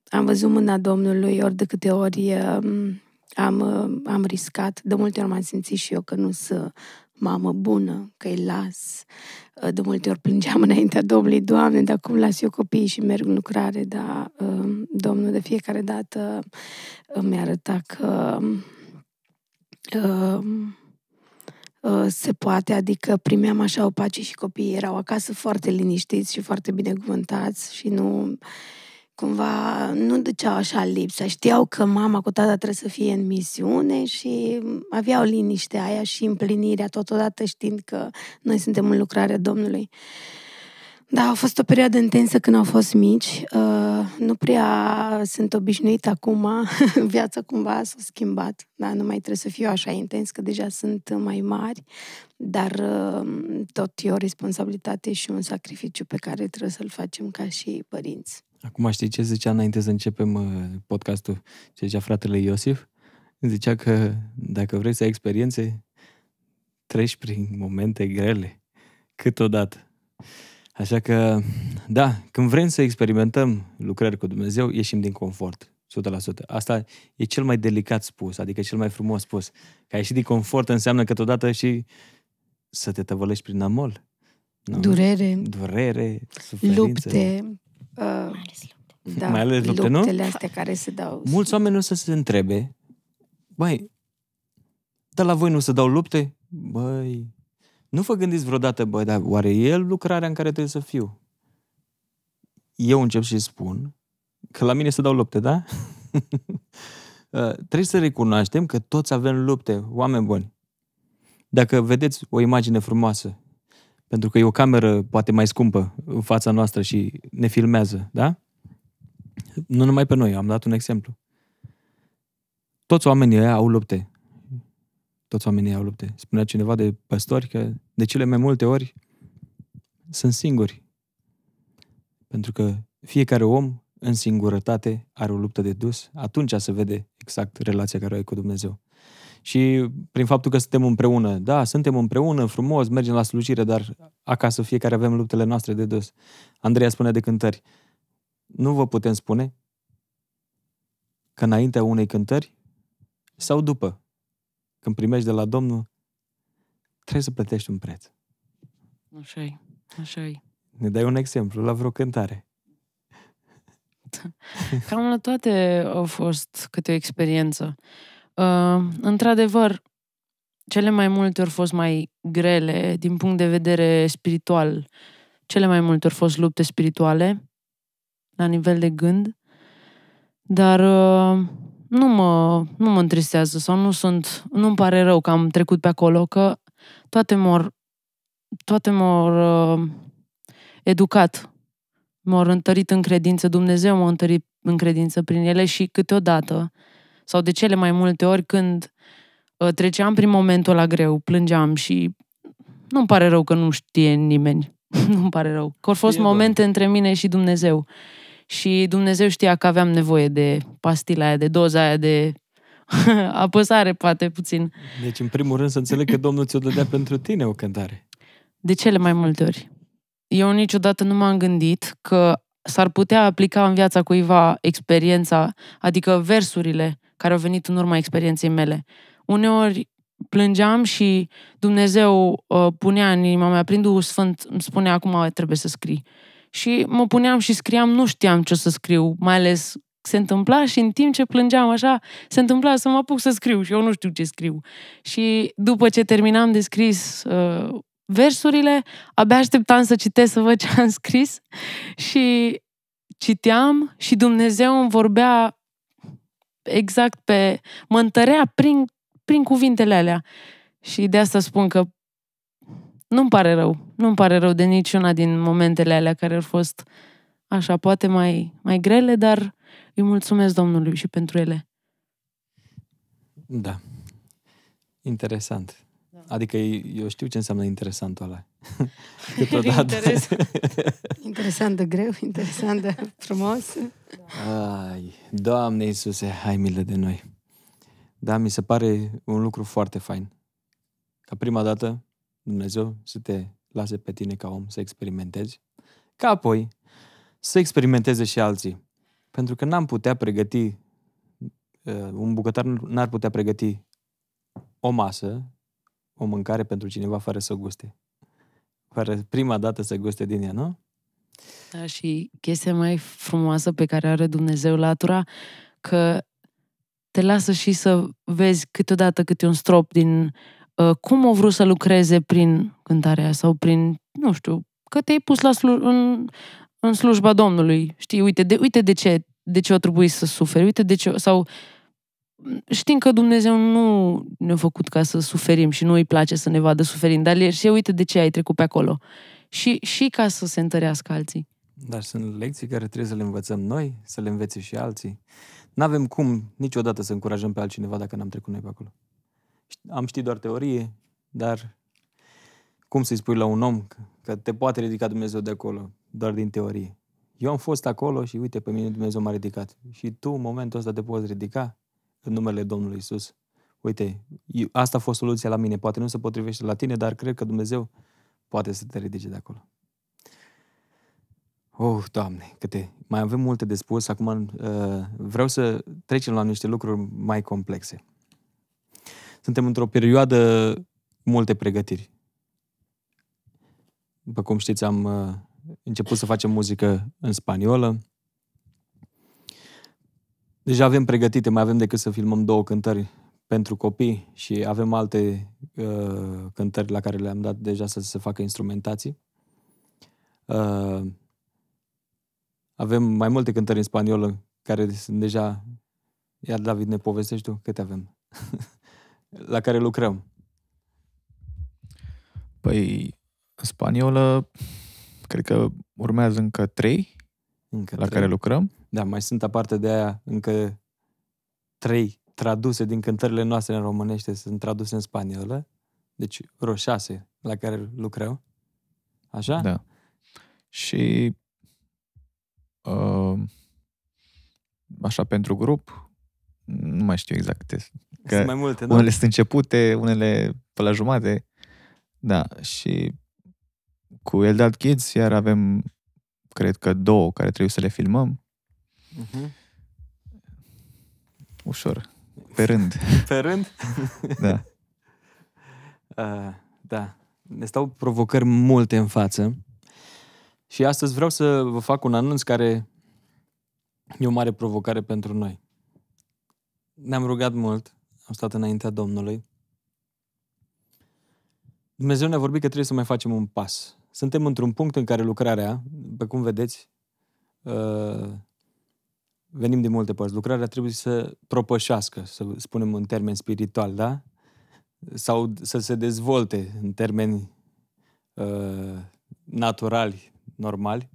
Am văzut mâna Domnului ori de câte ori uh, am, uh, am riscat. De multe ori m-am simțit și eu că nu sunt mamă bună, că îi las. Uh, de multe ori plângeam înaintea Domnului, Doamne, dar cum las eu copiii și merg în lucrare, dar uh, Domnul de fiecare dată uh, mi a arătat că Uh, se poate, adică primeam așa o pace și copiii erau acasă foarte liniștiți și foarte binecuvântați și nu cumva nu duceau așa lipsa. Știau că mama cu tata trebuie să fie în misiune și aveau liniștea aia și împlinirea totodată știind că noi suntem în lucrarea Domnului. Uh, da, a fost o perioadă intensă când au fost mici. Uh, nu prea sunt obișnuit acum. Viața cumva s-a schimbat. Da, nu mai trebuie să fiu așa intens, că deja sunt mai mari. Dar uh, tot e o responsabilitate și un sacrificiu pe care trebuie să-l facem ca și părinți. Acum știi ce zicea înainte să începem uh, podcastul? Ce zicea fratele Iosif? Zicea că dacă vrei să ai experiențe, treci prin momente grele. Câteodată. Așa că, da, când vrem să experimentăm lucrări cu Dumnezeu, ieșim din confort. 100%. Asta e cel mai delicat spus, adică cel mai frumos spus. Că ieși ieșit din confort înseamnă că totodată și să te tăvălești prin amol. Nu? Durere. Durere, suferință. Lupte. Uh, mai ales lupte. Da, mai ales lupte, luptele nu? astea care se dau. Mulți oameni nu să se întrebe, băi, dar la voi nu se dau lupte? Băi, nu vă gândiți vreodată, bă, dar oare e lucrarea în care trebuie să fiu? Eu încep și spun că la mine se dau lupte, da? Uh, trebuie să recunoaștem că toți avem lupte, oameni buni. Dacă vedeți o imagine frumoasă, pentru că e o cameră poate mai scumpă în fața noastră și ne filmează, da? Nu numai pe noi, am dat un exemplu. Toți oamenii ăia au lupte toți oamenii au lupte. Spunea cineva de păstori că de cele mai multe ori sunt singuri. Pentru că fiecare om în singurătate are o luptă de dus, atunci se vede exact relația care o ai cu Dumnezeu. Și prin faptul că suntem împreună, da, suntem împreună, frumos, mergem la slujire, dar acasă fiecare avem luptele noastre de dus. Andreea spune de cântări, nu vă putem spune că înaintea unei cântări sau după când primești de la Domnul, trebuie să plătești un preț. Așa e, așa e. Ne dai un exemplu la vreo cântare. Cam la toate au fost câte o experiență. Uh, într-adevăr, cele mai multe ori fost mai grele din punct de vedere spiritual. Cele mai multe ori fost lupte spirituale la nivel de gând. Dar uh, nu mă, nu mă întristează sau nu sunt, nu-mi pare rău că am trecut pe acolo, că toate mor, toate mor uh, educat, m întărit în credință, Dumnezeu m-a întărit în credință prin ele și câteodată, sau de cele mai multe ori când uh, treceam prin momentul la greu, plângeam și nu-mi pare rău că nu știe nimeni. nu-mi pare rău. Că au fost da. momente între mine și Dumnezeu și Dumnezeu știa că aveam nevoie de pastila aia, de doza aia, de apăsare, poate puțin. Deci, în primul rând, să înțeleg că Domnul ți-o dădea pentru tine o cântare. De cele mai multe ori. Eu niciodată nu m-am gândit că s-ar putea aplica în viața cuiva experiența, adică versurile care au venit în urma experienței mele. Uneori plângeam și Dumnezeu uh, punea în inima mea, prin Duhul Sfânt, îmi spunea acum trebuie să scrii. Uh, și mă puneam și scriam, nu știam ce să scriu, mai ales se întâmpla și în timp ce plângeam așa, se întâmpla să mă apuc să scriu și eu nu știu ce scriu. Și după ce terminam de scris uh, versurile, abia așteptam să citesc, să văd ce am scris și citeam și Dumnezeu îmi vorbea exact pe... mă întărea prin, prin cuvintele alea. Și de asta spun că nu-mi pare rău. Nu-mi pare rău de niciuna din momentele alea care au fost așa, poate mai, mai grele, dar îi mulțumesc Domnului și pentru ele. Da. Interesant. Da. Adică eu știu ce înseamnă interesantul ăla. Câteodată. interesant de greu, de frumos. Da. Ai, Doamne Iisuse, hai milă de noi. Da, mi se pare un lucru foarte fain. Ca prima dată Dumnezeu să te lase pe tine ca om să experimentezi, ca apoi să experimenteze și alții. Pentru că n-am putea pregăti, uh, un bucătar n-ar putea pregăti o masă, o mâncare pentru cineva fără să guste. Fără prima dată să guste din ea, nu? Da, și chestia mai frumoasă pe care are Dumnezeu latura, că te lasă și să vezi câteodată câte un strop din Uh, cum au vrut să lucreze prin cântarea sau prin, nu știu, că te-ai pus la slu- în, în slujba Domnului. Știi, uite de, uite de ce de ce o trebuie să suferi, uite de ce, sau știm că Dumnezeu nu ne-a făcut ca să suferim și nu îi place să ne vadă suferind, dar și uite de ce ai trecut pe acolo. Și, și ca să se întărească alții. Dar sunt lecții care trebuie să le învățăm noi, să le învețe și alții. N-avem cum niciodată să încurajăm pe altcineva dacă n-am trecut noi pe acolo am ști doar teorie, dar cum să-i spui la un om că te poate ridica Dumnezeu de acolo, doar din teorie? Eu am fost acolo și uite, pe mine Dumnezeu m-a ridicat. Și tu, în momentul ăsta, te poți ridica în numele Domnului Isus. Uite, eu, asta a fost soluția la mine. Poate nu se potrivește la tine, dar cred că Dumnezeu poate să te ridice de acolo. Oh, Doamne, câte... Mai avem multe de spus. Acum uh, vreau să trecem la niște lucruri mai complexe suntem într-o perioadă cu multe pregătiri. După cum știți, am uh, început să facem muzică în spaniolă. Deja deci avem pregătite, mai avem decât să filmăm două cântări pentru copii și avem alte uh, cântări la care le-am dat deja să se facă instrumentații. Uh, avem mai multe cântări în spaniolă care sunt deja... Iar David ne povestești tu câte avem. la care lucrăm? Păi, în spaniolă, cred că urmează încă trei încă la trei. care lucrăm. Da, mai sunt aparte de aia încă trei traduse din cântările noastre în românește, sunt traduse în spaniolă. Deci vreo șase la care lucrăm. Așa? Da. Și uh, așa pentru grup, nu mai știu exact. Că sunt mai multe, da? Unele sunt începute, unele pe la jumate. Da, și cu Eldad Kids iar avem, cred că, două care trebuie să le filmăm. Uh-huh. Ușor. Pe rând. Pe rând? da. Uh, da. Ne stau provocări multe în față. Și astăzi vreau să vă fac un anunț care e o mare provocare pentru noi ne-am rugat mult, am stat înaintea Domnului. Dumnezeu ne-a vorbit că trebuie să mai facem un pas. Suntem într-un punct în care lucrarea, pe cum vedeți, uh, venim din multe părți. Lucrarea trebuie să propășească, să spunem în termen spiritual, da? Sau să se dezvolte în termeni uh, naturali, normali.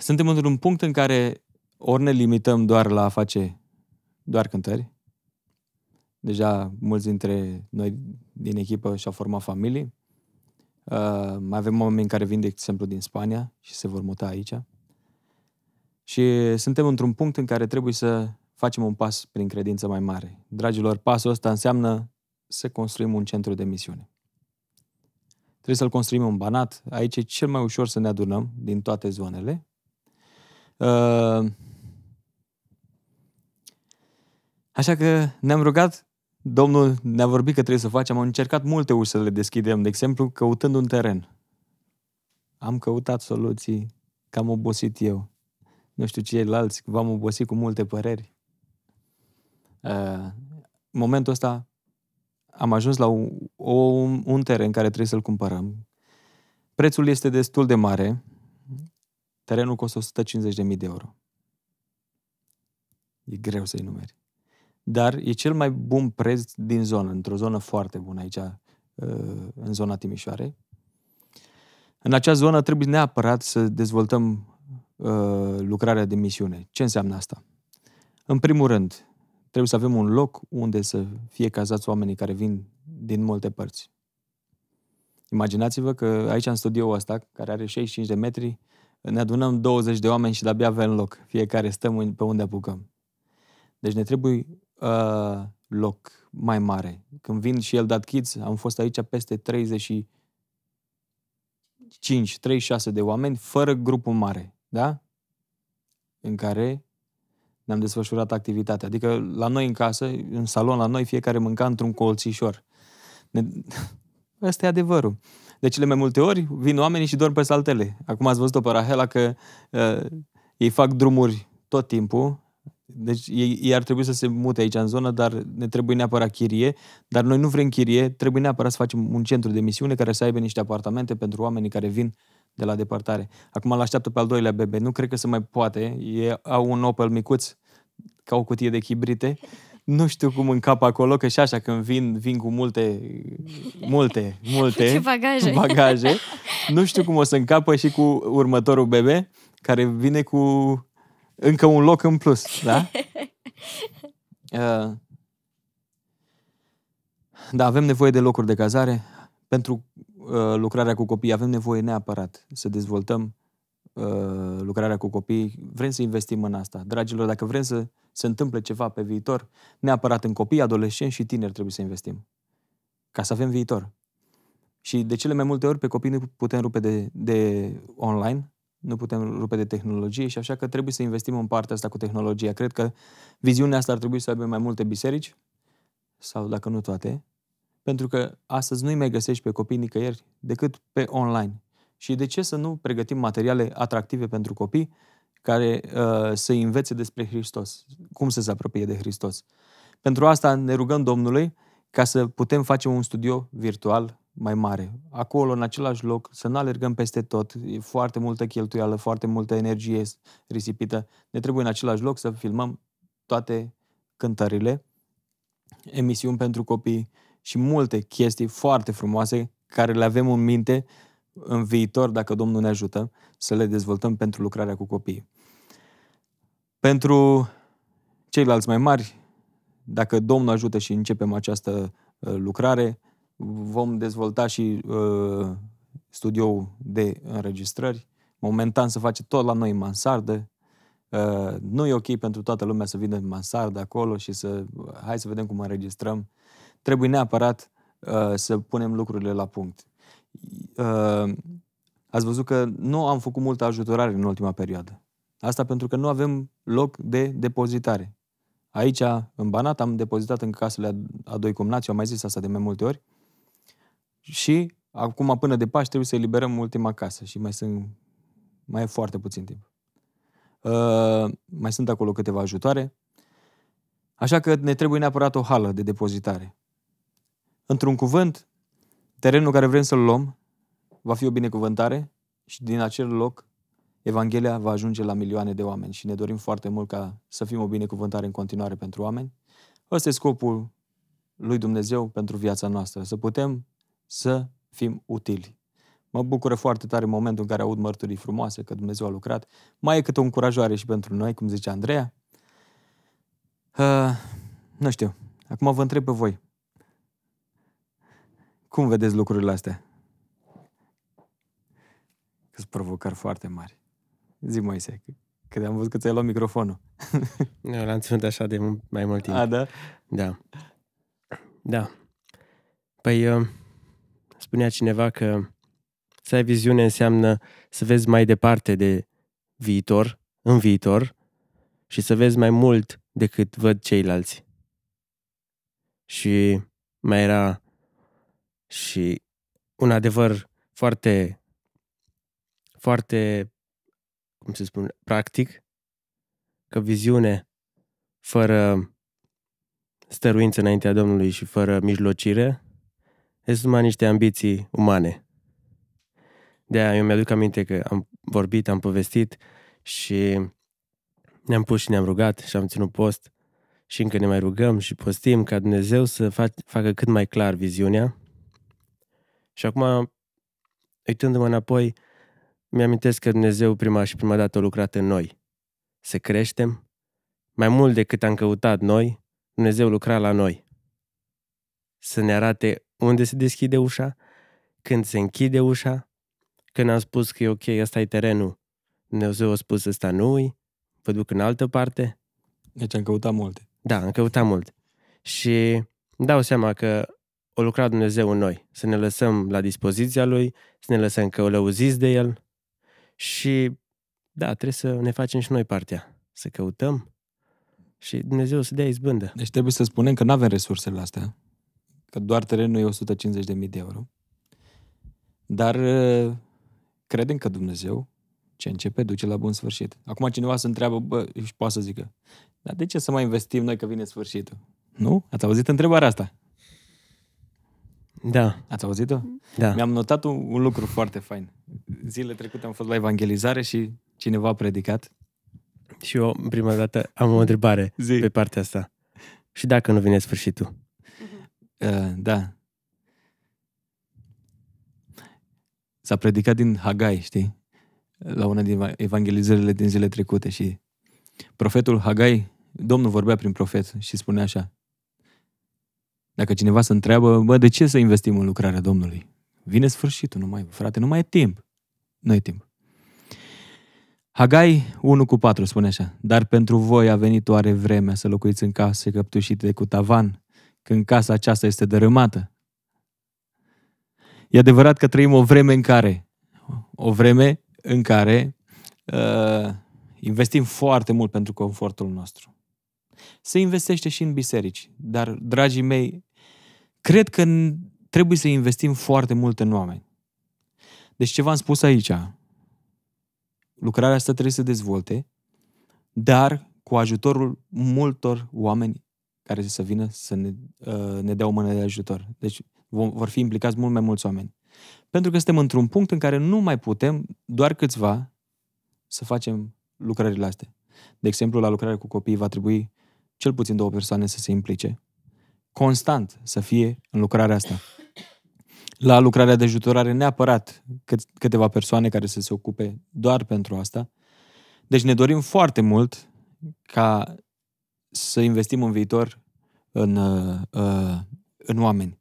Suntem într-un punct în care ori ne limităm doar la a face doar cântări. Deja mulți dintre noi din echipă și-au format familii. Uh, mai avem oameni care vin, de exemplu, din Spania și se vor muta aici. Și suntem într-un punct în care trebuie să facem un pas prin credință mai mare. Dragilor, pasul ăsta înseamnă să construim un centru de misiune. Trebuie să-l construim în Banat. Aici e cel mai ușor să ne adunăm din toate zonele. Uh, Așa că ne-am rugat, Domnul ne-a vorbit că trebuie să facem, am încercat multe uși să le deschidem, de exemplu, căutând un teren. Am căutat soluții, că am obosit eu. Nu știu ceilalți, v-am obosit cu multe păreri. Uh, în momentul ăsta am ajuns la un, un teren care trebuie să-l cumpărăm. Prețul este destul de mare. Terenul costă 150.000 de euro. E greu să-i numeri dar e cel mai bun preț din zonă, într-o zonă foarte bună aici, uh, în zona Timișoarei. În acea zonă trebuie neapărat să dezvoltăm uh, lucrarea de misiune. Ce înseamnă asta? În primul rând, trebuie să avem un loc unde să fie cazați oamenii care vin din multe părți. Imaginați-vă că aici în studioul ăsta, care are 65 de metri, ne adunăm 20 de oameni și de-abia avem loc. Fiecare stăm pe unde apucăm. Deci ne trebuie uh, loc mai mare. Când vin și el dat Kids, am fost aici peste 35, 36 de oameni, fără grupul mare, da? În care ne-am desfășurat activitatea. Adică la noi în casă, în salon la noi, fiecare mânca într-un colțișor. Ne... Asta e adevărul. De cele mai multe ori vin oamenii și dorm pe saltele. Acum ați văzut-o pe Rahela că uh, ei fac drumuri tot timpul, deci ei, ei ar trebui să se mute aici în zonă, dar ne trebuie neapărat chirie, dar noi nu vrem chirie, trebuie neapărat să facem un centru de misiune care să aibă niște apartamente pentru oamenii care vin de la departare. Acum îl așteaptă pe al doilea bebe, nu cred că se mai poate, E au un Opel micuț, ca o cutie de chibrite, nu știu cum încap acolo, că și așa când vin, vin cu multe, multe, multe bagaje. bagaje, nu știu cum o să încapă și cu următorul bebe, care vine cu încă un loc în plus, da? Uh, da, avem nevoie de locuri de cazare. Pentru uh, lucrarea cu copii avem nevoie neapărat să dezvoltăm uh, lucrarea cu copii. Vrem să investim în asta. Dragilor, dacă vrem să se întâmple ceva pe viitor, neapărat în copii, adolescenți și tineri trebuie să investim. Ca să avem viitor. Și de cele mai multe ori pe copii nu putem rupe de, de online, nu putem rupe de tehnologie și așa că trebuie să investim în partea asta cu tehnologia. Cred că viziunea asta ar trebui să aibă mai multe biserici, sau dacă nu toate, pentru că astăzi nu-i mai găsești pe copii nicăieri decât pe online. Și de ce să nu pregătim materiale atractive pentru copii care uh, să învețe despre Hristos, cum să se apropie de Hristos. Pentru asta ne rugăm Domnului ca să putem face un studio virtual mai mare. Acolo, în același loc, să nu alergăm peste tot, e foarte multă cheltuială, foarte multă energie risipită. Ne trebuie în același loc să filmăm toate cântările, emisiuni pentru copii și multe chestii foarte frumoase care le avem în minte în viitor, dacă Domnul ne ajută, să le dezvoltăm pentru lucrarea cu copiii. Pentru ceilalți mai mari, dacă Domnul ajută și începem această uh, lucrare, vom dezvolta și uh, studioul de înregistrări. Momentan se face tot la noi în mansardă. Uh, nu e ok pentru toată lumea să vină în mansardă acolo și să... Hai să vedem cum înregistrăm. Trebuie neapărat uh, să punem lucrurile la punct. Uh, ați văzut că nu am făcut multă ajutorare în ultima perioadă. Asta pentru că nu avem loc de depozitare. Aici, în Banat, am depozitat în casele a doi cumnați, eu am mai zis asta de mai multe ori, și acum până de Paști trebuie să eliberăm ultima casă și mai sunt mai e foarte puțin timp. Uh, mai sunt acolo câteva ajutoare. Așa că ne trebuie neapărat o hală de depozitare. Într-un cuvânt, terenul care vrem să-l luăm va fi o binecuvântare și din acel loc Evanghelia va ajunge la milioane de oameni și ne dorim foarte mult ca să fim o binecuvântare în continuare pentru oameni. Ăsta e scopul lui Dumnezeu pentru viața noastră, să putem să fim utili. Mă bucură foarte tare momentul în care aud mărturii frumoase că Dumnezeu a lucrat. Mai e câte o încurajare și pentru noi, cum zice Andreea. Uh, nu știu. Acum vă întreb pe voi. Cum vedeți lucrurile astea? Că sunt provocări foarte mari. Zi, Moise, că am văzut că ți-ai luat microfonul. Nu, l-am ținut așa de mai mult timp. A, da? Da. Da. Păi, uh Spunea cineva că să ai viziune înseamnă să vezi mai departe de viitor, în viitor, și să vezi mai mult decât văd ceilalți. Și mai era și un adevăr foarte, foarte, cum se spune, practic, că viziune fără stăruință înaintea Domnului și fără mijlocire sunt numai niște ambiții umane. De-aia eu mi-aduc aminte că am vorbit, am povestit și ne-am pus și ne-am rugat și am ținut post și încă ne mai rugăm și postim ca Dumnezeu să fac, facă cât mai clar viziunea. Și acum, uitându-mă înapoi, mi-amintesc că Dumnezeu prima și prima dată a lucrat în noi. Să creștem, mai mult decât am căutat noi, Dumnezeu lucra la noi. Să ne arate unde se deschide ușa, când se închide ușa, când am spus că e ok, ăsta e terenul, Dumnezeu a spus ăsta nu vă duc în altă parte. Deci am căutat multe. Da, am căutat mult. Și îmi dau seama că o lucra Dumnezeu în noi, să ne lăsăm la dispoziția Lui, să ne lăsăm că o lăuziți de El și da, trebuie să ne facem și noi partea, să căutăm și Dumnezeu să dea izbândă. Deci trebuie să spunem că nu avem resursele astea că doar terenul e 150.000 de euro. Dar uh, credem că Dumnezeu ce începe duce la bun sfârșit. Acum cineva se întreabă, bă, și poate să zică, dar de ce să mai investim noi că vine sfârșitul? Nu? Ați auzit întrebarea asta? Da. Ați auzit-o? Da. Mi-am notat un, un lucru foarte fain. Zile trecute am fost la evangelizare și cineva a predicat. Și eu, prima dată, am o întrebare Zi. pe partea asta. Și dacă nu vine sfârșitul? Uh, da. S-a predicat din Hagai, știi? La una din evangelizările din zile trecute și profetul Hagai, Domnul vorbea prin profet și spunea așa. Dacă cineva se întreabă, bă, de ce să investim în lucrarea Domnului? Vine sfârșitul, nu mai, frate, nu mai e timp. Nu e timp. Hagai 1 cu 4 spune așa, dar pentru voi a venit oare vremea să locuiți în case căptușite cu tavan, când casa aceasta este dărâmată. E adevărat că trăim o vreme în care, o vreme în care uh, investim foarte mult pentru confortul nostru. Se investește și în biserici, dar, dragii mei, cred că trebuie să investim foarte mult în oameni. Deci ce v-am spus aici, lucrarea asta trebuie să se dezvolte, dar cu ajutorul multor oameni care să vină să ne, uh, ne dea o mână de ajutor. Deci vom, vor fi implicați mult mai mulți oameni. Pentru că suntem într-un punct în care nu mai putem, doar câțiva, să facem lucrările astea. De exemplu, la lucrare cu copiii va trebui cel puțin două persoane să se implice, constant să fie în lucrarea asta. La lucrarea de ajutorare neapărat câteva persoane care să se ocupe doar pentru asta. Deci ne dorim foarte mult ca să investim în viitor în, uh, uh, în oameni.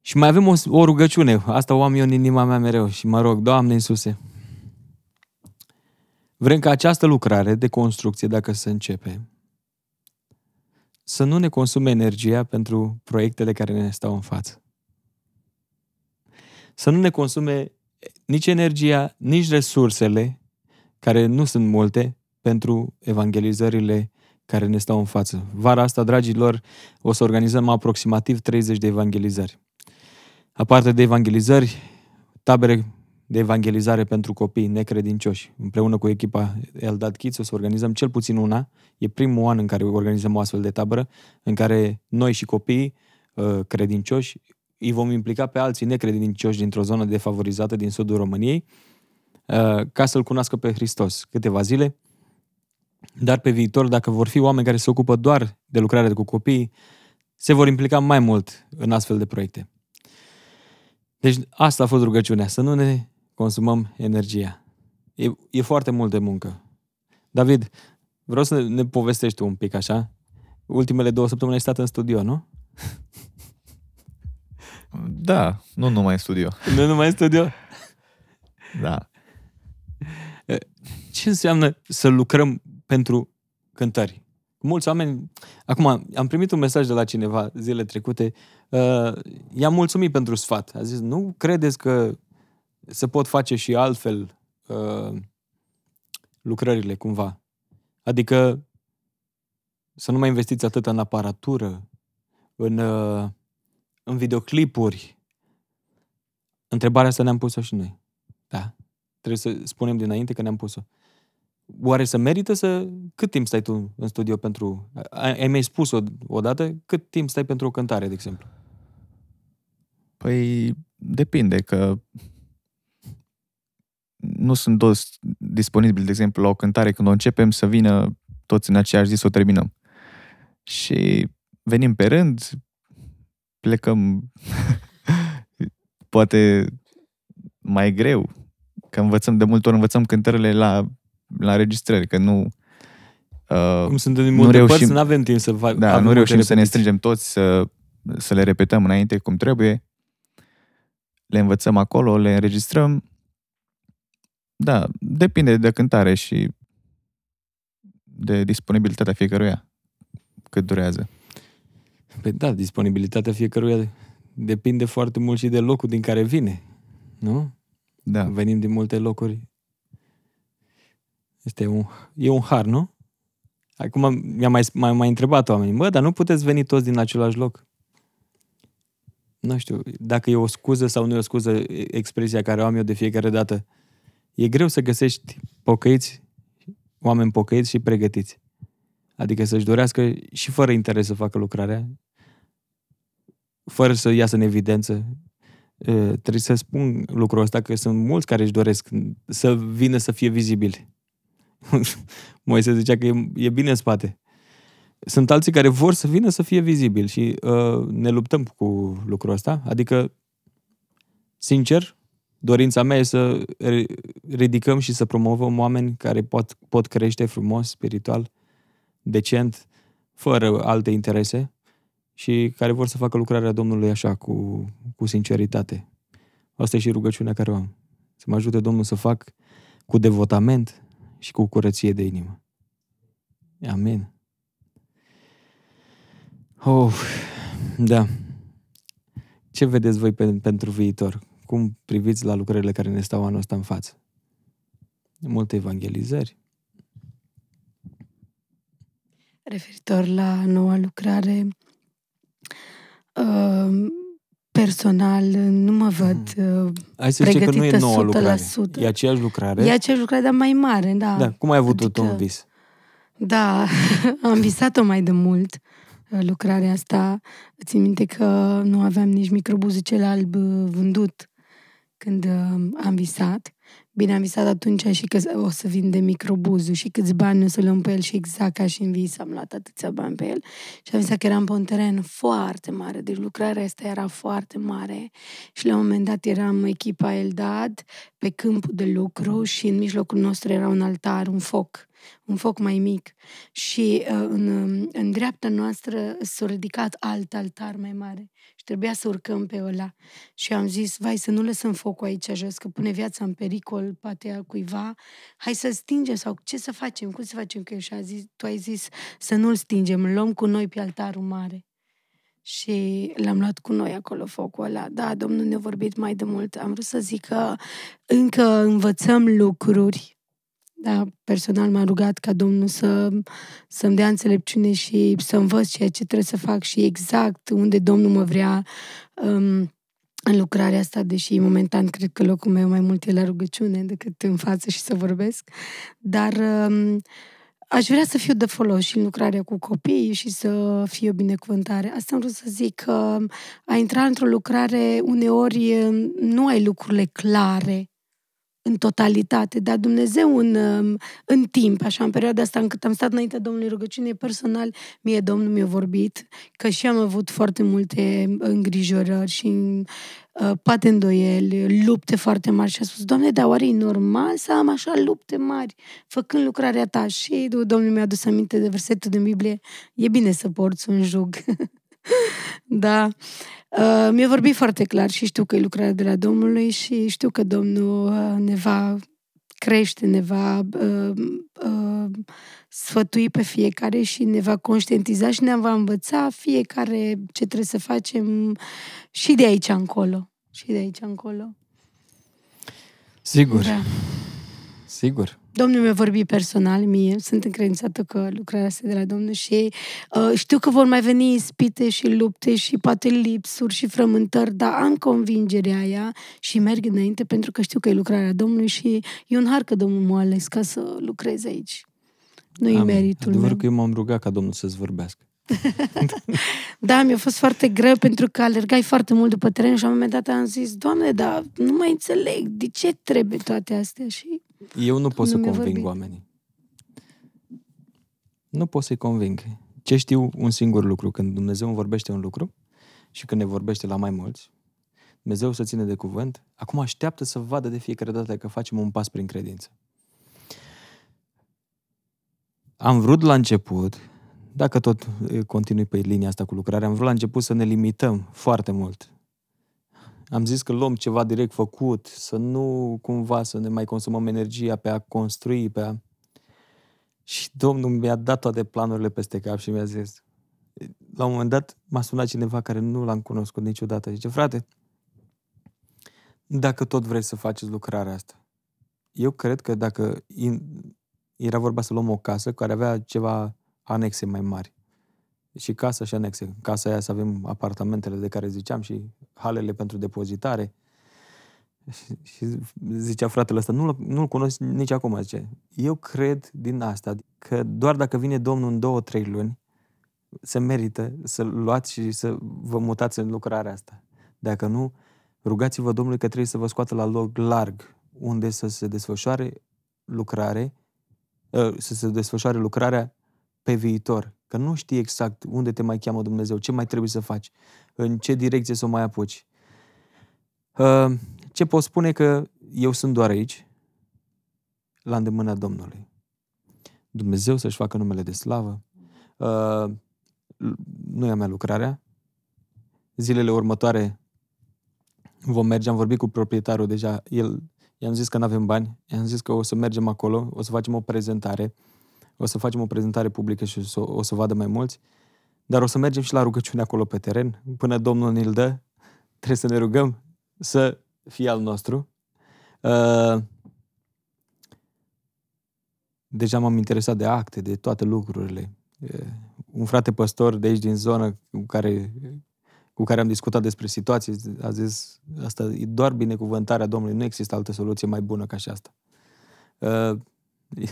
Și mai avem o, o rugăciune, asta o am eu în inima mea mereu și mă rog, Doamne Iisuse, vrem ca această lucrare de construcție, dacă se începe, să nu ne consume energia pentru proiectele care ne stau în față. Să nu ne consume nici energia, nici resursele, care nu sunt multe, pentru evangelizările care ne stau în față. Vara asta, dragilor, o să organizăm aproximativ 30 de evangelizări. Aparte de evangelizări, tabere de evangelizare pentru copii necredincioși. Împreună cu echipa Eldad Kids o să organizăm cel puțin una. E primul an în care organizăm o astfel de tabără, în care noi și copiii uh, credincioși îi vom implica pe alții necredincioși dintr-o zonă defavorizată din sudul României uh, ca să-L cunoască pe Hristos. Câteva zile, dar pe viitor, dacă vor fi oameni care se ocupă doar de lucrare cu copii, se vor implica mai mult în astfel de proiecte. Deci asta a fost rugăciunea, să nu ne consumăm energia. E, e foarte mult de muncă. David, vreau să ne, ne povestești tu un pic așa. Ultimele două săptămâni ai stat în studio, nu? Da, nu numai în studio. Nu numai în studio? Da. Ce înseamnă să lucrăm pentru cântări. Mulți oameni... Acum, am primit un mesaj de la cineva zilele trecute. Uh, i-am mulțumit pentru sfat. A zis, nu credeți că se pot face și altfel uh, lucrările, cumva. Adică să nu mai investiți atât în aparatură, în, uh, în videoclipuri. Întrebarea asta ne-am pus-o și noi. Da. Trebuie să spunem dinainte că ne-am pus-o. Uh, oare să merită să... Cât timp stai tu în studio pentru... Ai, ai mai spus o, odată cât timp stai pentru o cântare, de exemplu? Păi, depinde, că nu sunt toți disponibili, de exemplu, la o cântare, când o începem să vină toți în aceeași zi să o terminăm. Și venim pe rând, plecăm poate mai greu, că învățăm, de multe ori învățăm cântările la la registrări, că nu... Uh, Cum sunt în multe reușim, părți, nu avem timp să fac, Da, nu reușim să ne strângem toți, să, să le repetăm înainte cum trebuie. Le învățăm acolo, le înregistrăm. Da, depinde de cântare și de disponibilitatea fiecăruia. Cât durează. Păi da, disponibilitatea fiecăruia depinde foarte mult și de locul din care vine. Nu? Da. Venim din multe locuri este un, e un har, nu? Acum mi-a mai, mai, mai întrebat oamenii, bă, dar nu puteți veni toți din același loc? Nu știu dacă e o scuză sau nu e o scuză expresia care o am eu de fiecare dată. E greu să găsești pocăiți, oameni pocăiți și pregătiți. Adică să-și dorească și fără interes să facă lucrarea, fără să iasă în evidență. Trebuie să spun lucrul ăsta că sunt mulți care își doresc să vină să fie vizibili. Moise zicea că e, e bine în spate. Sunt alții care vor să vină să fie vizibil și uh, ne luptăm cu lucrul ăsta. Adică, sincer, dorința mea e să ridicăm și să promovăm oameni care pot, pot crește frumos, spiritual, decent, fără alte interese și care vor să facă lucrarea Domnului așa, cu, cu sinceritate. Asta e și rugăciunea care o am. Să mă ajute Domnul să fac cu devotament, și cu curăție de inimă. Amin. Oh, da. Ce vedeți voi pe, pentru viitor? Cum priviți la lucrările care ne stau anul ăsta în față? Multe evangelizări. Referitor la noua lucrare, uh personal nu mă văd hmm. Uh, Hai să pregătită că nu e nouă 100%. lucrare. E aceeași lucrare. E aceeași lucrare, dar mai mare, da. da. Cum ai avut adică, tot un vis? Da, am visat-o mai de mult, uh, lucrarea asta. Țin minte că nu aveam nici microbuzicel alb uh, vândut când am visat. Bine, am visat atunci și că o să vin de microbuzul și câți bani o să luăm pe el și exact ca și în vis am luat atâția bani pe el. Și am visat că eram pe un teren foarte mare, deci lucrarea asta era foarte mare. Și la un moment dat eram echipa Eldad pe câmpul de lucru și în mijlocul nostru era un altar, un foc un foc mai mic și uh, în, um, în dreapta noastră s-a ridicat alt altar mai mare și trebuia să urcăm pe ăla. Și am zis, vai, să nu lăsăm focul aici jos, că pune viața în pericol, poate a cuiva, hai să stingem sau ce să facem, cum să facem? Că și a zis, tu ai zis să nu-l stingem, luăm cu noi pe altarul mare și l-am luat cu noi acolo focul ăla. Da, Domnul ne-a vorbit mai de mult. Am vrut să zic că încă învățăm lucruri da, personal m-a rugat ca Domnul să, să-mi dea înțelepciune și să învăț ceea ce trebuie să fac și exact unde Domnul mă vrea um, în lucrarea asta, deși momentan cred că locul meu mai mult e la rugăciune decât în față și să vorbesc, dar um, aș vrea să fiu de folos și în lucrarea cu copiii și să fiu o binecuvântare. Asta am vrut să zic că a intra într-o lucrare uneori um, nu ai lucrurile clare în totalitate, dar Dumnezeu în, um, în timp, așa, în perioada asta în cât am stat înaintea Domnului rugăciune, personal, mie Domnul mi-a vorbit că și am avut foarte multe îngrijorări și uh, poate îndoieli, lupte foarte mari și a spus, Doamne, dar oare e normal să am așa lupte mari făcând lucrarea ta? Și Domnul mi-a adus aminte de versetul din Biblie, e bine să porți un jug. da. Uh, mi-a vorbit foarte clar și știu că e lucrarea de la Domnului și știu că Domnul uh, ne va crește, ne va uh, uh, sfătui pe fiecare și ne va conștientiza și ne va învăța fiecare ce trebuie să facem și de aici încolo. Și de aici încolo. Sigur. Da. Sigur. Domnul mi-a vorbit personal mie, sunt încredințată că lucrarea este de la Domnul și uh, știu că vor mai veni ispite și lupte și poate lipsuri și frământări, dar am convingerea aia și merg înainte pentru că știu că e lucrarea Domnului și e un har că Domnul m-a ales ca să lucrez aici. Nu i meritul Adevăr meu. că eu m-am rugat ca Domnul să-ți vorbească. da, mi-a fost foarte greu pentru că alergai foarte mult după teren și la un moment dat am zis, Doamne, dar nu mai înțeleg, de ce trebuie toate astea? Și Eu nu pot să conving vorbit. oamenii. Nu pot să-i conving. Ce știu un singur lucru, când Dumnezeu îmi vorbește un lucru și când ne vorbește la mai mulți, Dumnezeu să ține de cuvânt, acum așteaptă să vadă de fiecare dată că facem un pas prin credință. Am vrut la început dacă tot continui pe linia asta cu lucrarea, am vrut la început să ne limităm foarte mult. Am zis că luăm ceva direct făcut, să nu cumva să ne mai consumăm energia pe a construi, pe a... Și Domnul mi-a dat toate planurile peste cap și mi-a zis... La un moment dat m-a sunat cineva care nu l-am cunoscut niciodată. Zice, frate, dacă tot vrei să faceți lucrarea asta, eu cred că dacă in... era vorba să luăm o casă care avea ceva anexe mai mari. Și casă și anexe. Casa aia să avem apartamentele de care ziceam și halele pentru depozitare. Și, și zicea fratele ăsta, nu, nu-l cunosc nici acum, zice. Eu cred din asta că doar dacă vine Domnul în două, trei luni, se merită să luați și să vă mutați în lucrarea asta. Dacă nu, rugați-vă Domnului că trebuie să vă scoată la loc larg, unde să se desfășoare lucrare, ă, să se desfășoare lucrarea pe viitor, că nu știi exact unde te mai cheamă Dumnezeu, ce mai trebuie să faci, în ce direcție să o mai apuci. Ă, ce pot spune că eu sunt doar aici, la îndemâna Domnului. Dumnezeu să-și facă numele de slavă. Ă, nu e a mea lucrarea. Zilele următoare vom merge, am vorbit cu proprietarul deja, el, i-am zis că nu avem bani, i-am zis că o să mergem acolo, o să facem o prezentare, o să facem o prezentare publică și o să, o să vadă mai mulți, dar o să mergem și la rugăciune acolo pe teren, până Domnul ne-l dă, trebuie să ne rugăm să fie al nostru. Uh, deja m-am interesat de acte, de toate lucrurile. Uh, un frate păstor de aici din zonă cu care, cu care am discutat despre situații a zis, asta e doar binecuvântarea Domnului, nu există altă soluție mai bună ca și asta. Uh,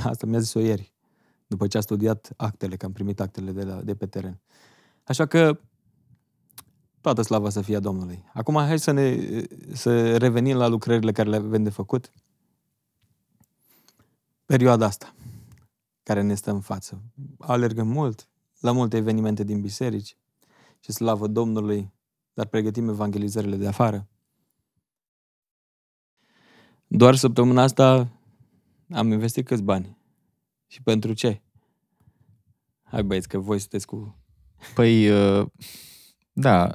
asta mi-a zis-o ieri după ce a studiat actele, că am primit actele de, la, de pe teren. Așa că toată slava să fie a Domnului. Acum hai să, ne, să revenim la lucrările care le avem de făcut. Perioada asta care ne stă în față. Alergăm mult la multe evenimente din biserici și slavă Domnului, dar pregătim evangelizările de afară. Doar săptămâna asta am investit câți bani? Și pentru ce? Hai băieți, că voi sunteți cu... Păi, uh, da,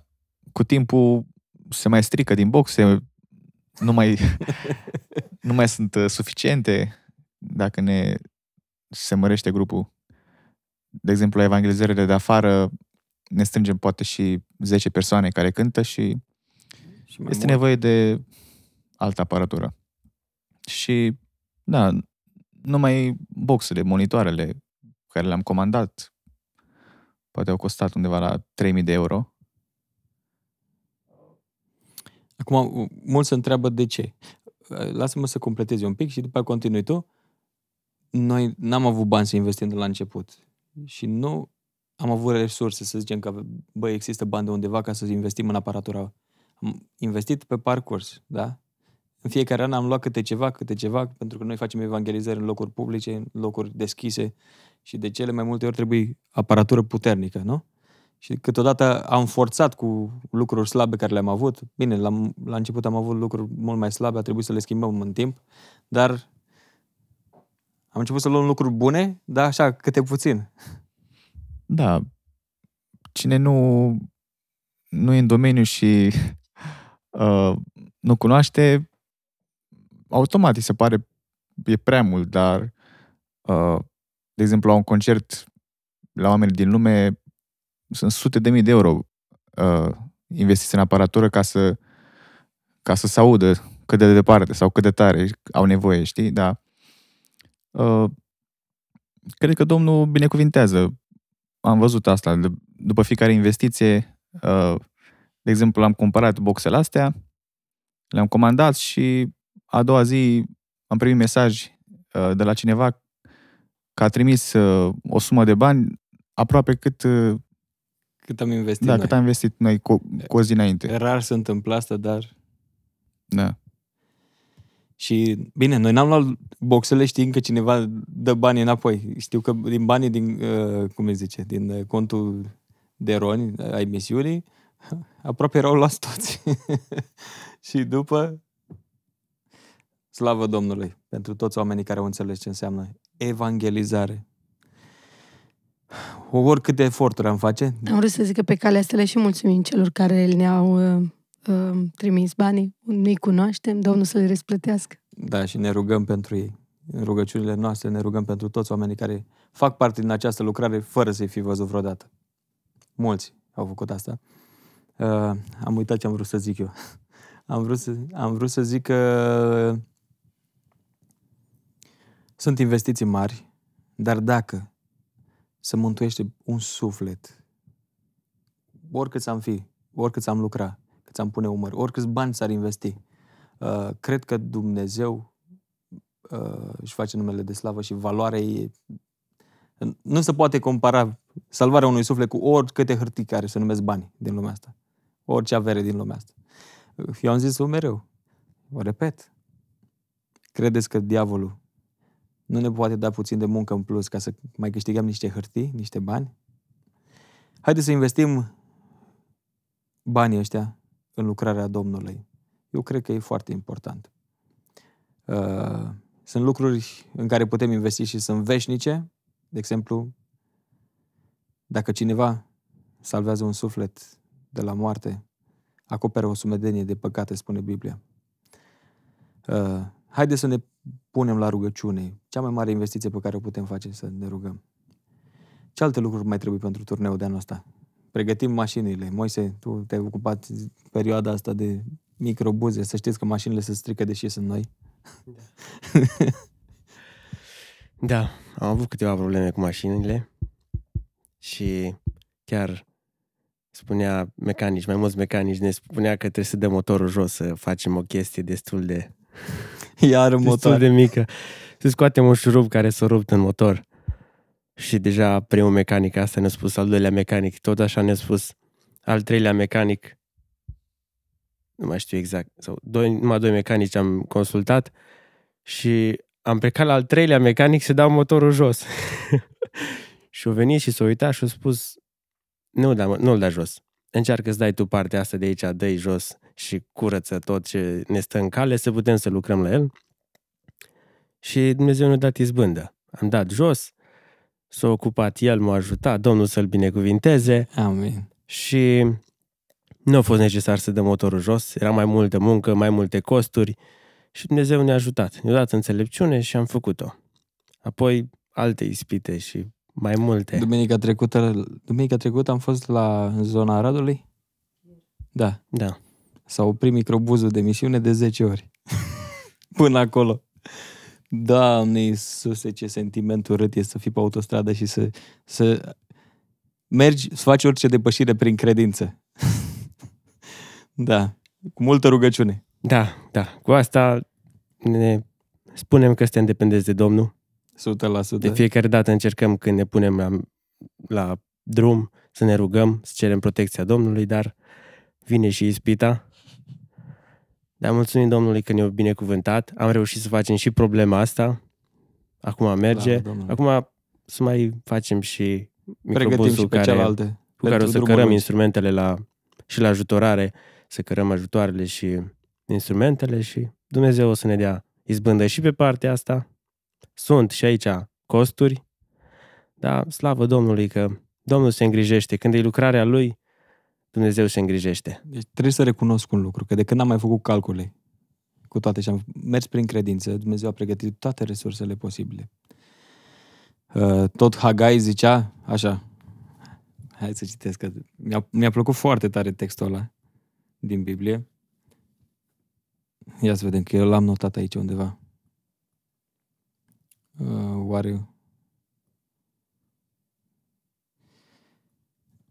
cu timpul se mai strică din boxe, nu mai, nu mai sunt uh, suficiente dacă ne se mărește grupul. De exemplu, la evanghelizările de afară ne strângem poate și 10 persoane care cântă și, și este mult. nevoie de altă aparatură. Și, da, numai boxele, monitoarele, care le-am comandat. Poate au costat undeva la 3000 de euro. Acum, mulți se întreabă de ce. Lasă-mă să completez un pic și după continui tu. Noi n-am avut bani să investim de la început și nu am avut resurse, să zicem că, băi, există bani de undeva ca să investim în aparatura. Am investit pe parcurs, da? În fiecare an am luat câte ceva, câte ceva, pentru că noi facem evangelizări în locuri publice, în locuri deschise, și de cele mai multe ori trebuie aparatură puternică, nu? Și câteodată am forțat cu lucruri slabe care le-am avut. Bine, la, la început am avut lucruri mult mai slabe, a trebuit să le schimbăm în timp, dar am început să luăm lucruri bune, dar așa, câte puțin. Da. Cine nu, nu e în domeniu și uh, nu cunoaște, automat îi se pare e prea mult, dar uh, de exemplu, la un concert, la oameni din lume, sunt sute de mii de euro uh, investiți în aparatură ca să, ca să se audă cât de departe sau cât de tare au nevoie, știi? Da. Uh, cred că Domnul binecuvintează. Am văzut asta. D- după fiecare investiție, uh, de exemplu, am cumpărat boxele astea, le-am comandat și a doua zi am primit mesaj uh, de la cineva că a trimis uh, o sumă de bani aproape cât... Uh, cât am investit Da, noi. cât am investit noi cu, cu o zi înainte. Rar se întâmplă asta, dar... Da. Și, bine, noi n-am luat boxele știind că cineva dă bani înapoi. Știu că din banii din, uh, cum îi zice, din uh, contul de roni uh, ai misiunii, aproape erau luați toți. și după, slavă Domnului! pentru toți oamenii care au înțeles ce înseamnă evangelizare. O oricâte eforturi am face. Am vrut să zic că pe calea asta le și mulțumim celor care ne-au uh, uh, trimis banii, nu-i cunoaștem, Domnul să le răsplătească. Da, și ne rugăm pentru ei. În rugăciunile noastre ne rugăm pentru toți oamenii care fac parte din această lucrare fără să-i fi văzut vreodată. Mulți au făcut asta. Uh, am uitat ce am vrut să zic eu. Am vrut să, am vrut să zic că sunt investiții mari, dar dacă să mântuiește un suflet, oricât am fi, oricât am lucra, cât am pune umăr, oricâți bani s-ar investi, uh, cred că Dumnezeu uh, își face numele de slavă și valoarea ei nu se poate compara salvarea unui suflet cu oricâte hârtii care se numesc bani din lumea asta. Orice avere din lumea asta. Eu am zis-o mereu. O repet. Credeți că diavolul nu ne poate da puțin de muncă în plus ca să mai câștigăm niște hârtii, niște bani? Haideți să investim banii ăștia în lucrarea Domnului. Eu cred că e foarte important. Uh, sunt lucruri în care putem investi și sunt veșnice. De exemplu, dacă cineva salvează un suflet de la moarte, acoperă o sumedenie de păcate, spune Biblia. Uh, haideți să ne punem la rugăciune. Cea mai mare investiție pe care o putem face să ne rugăm. Ce alte lucruri mai trebuie pentru turneul de anul ăsta? Pregătim mașinile. Moise, tu te-ai ocupat perioada asta de microbuze. Să știți că mașinile se strică deși sunt noi. Da. da, am avut câteva probleme cu mașinile și chiar spunea mecanici, mai mulți mecanici ne spunea că trebuie să dăm motorul jos să facem o chestie destul de Iar în motor. Destul de mică. Se scoate un șurub care s-a rupt în motor. Și deja primul mecanic asta ne-a spus, al doilea mecanic tot așa ne-a spus, al treilea mecanic, nu mai știu exact, sau doi, numai doi mecanici am consultat și am plecat la al treilea mecanic să dau motorul jos. și au venit și s-a uitat și a spus, nu, da, nu-l da jos. Încearcă să dai tu partea asta de aici, dă jos și curăță tot ce ne stă în cale, să putem să lucrăm la el. Și Dumnezeu ne-a dat izbândă. Am dat jos, s-a ocupat el, m-a ajutat, Domnul să-l binecuvinteze. Amin. Și nu a fost necesar să dăm motorul jos, era mai multă muncă, mai multe costuri și Dumnezeu ne-a ajutat. Ne-a dat înțelepciune și am făcut-o. Apoi alte ispite și mai multe. Duminica trecută, duminica trecută am fost la zona Radului. Da. Da sau a oprit microbuzul de misiune de 10 ori. Până acolo. Da, Iisuse, ce sentiment urât e să fii pe autostradă și să, să mergi, să faci orice depășire prin credință. da, cu multă rugăciune. Da, da. Cu asta ne spunem că suntem dependenți de Domnul. 100%. De fiecare dată încercăm când ne punem la, la drum să ne rugăm, să cerem protecția Domnului, dar vine și ispita dar mulțumim Domnului că ne-a binecuvântat. Am reușit să facem și problema asta. Acum merge. Da, Acum să mai facem și microbusul care, cealaltă, cu care o să cărăm instrumentele la, și la ajutorare, să cărăm ajutoarele și instrumentele și Dumnezeu o să ne dea izbândă și pe partea asta. Sunt și aici costuri, dar slavă Domnului că Domnul se îngrijește. Când e lucrarea Lui, Dumnezeu se îngrijește. Deci trebuie să recunosc un lucru, că de când am mai făcut calcule cu toate și am mers prin credință, Dumnezeu a pregătit toate resursele posibile. Uh, tot Hagai zicea așa, hai să citesc, că mi-a, mi-a plăcut foarte tare textul ăla din Biblie. Ia să vedem, că eu l-am notat aici undeva. Uh, oare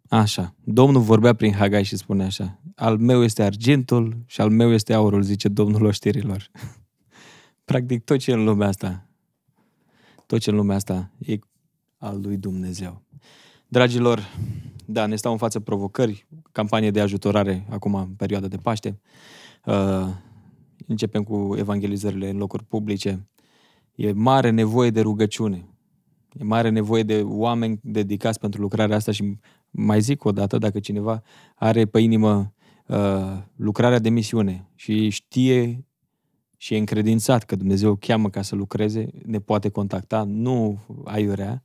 Așa. Domnul vorbea prin Hagai și spune așa. Al meu este argintul și al meu este aurul, zice Domnul oștirilor. Practic tot ce e în lumea asta, tot ce e în lumea asta e al lui Dumnezeu. Dragilor, da, ne stau în față provocări, campanie de ajutorare acum în perioada de Paște. Uh, începem cu evangelizările în locuri publice. E mare nevoie de rugăciune. E mare nevoie de oameni dedicați pentru lucrarea asta și mai zic o dată, dacă cineva are pe inimă uh, lucrarea de misiune și știe și e încredințat că Dumnezeu cheamă ca să lucreze, ne poate contacta, nu aiurea,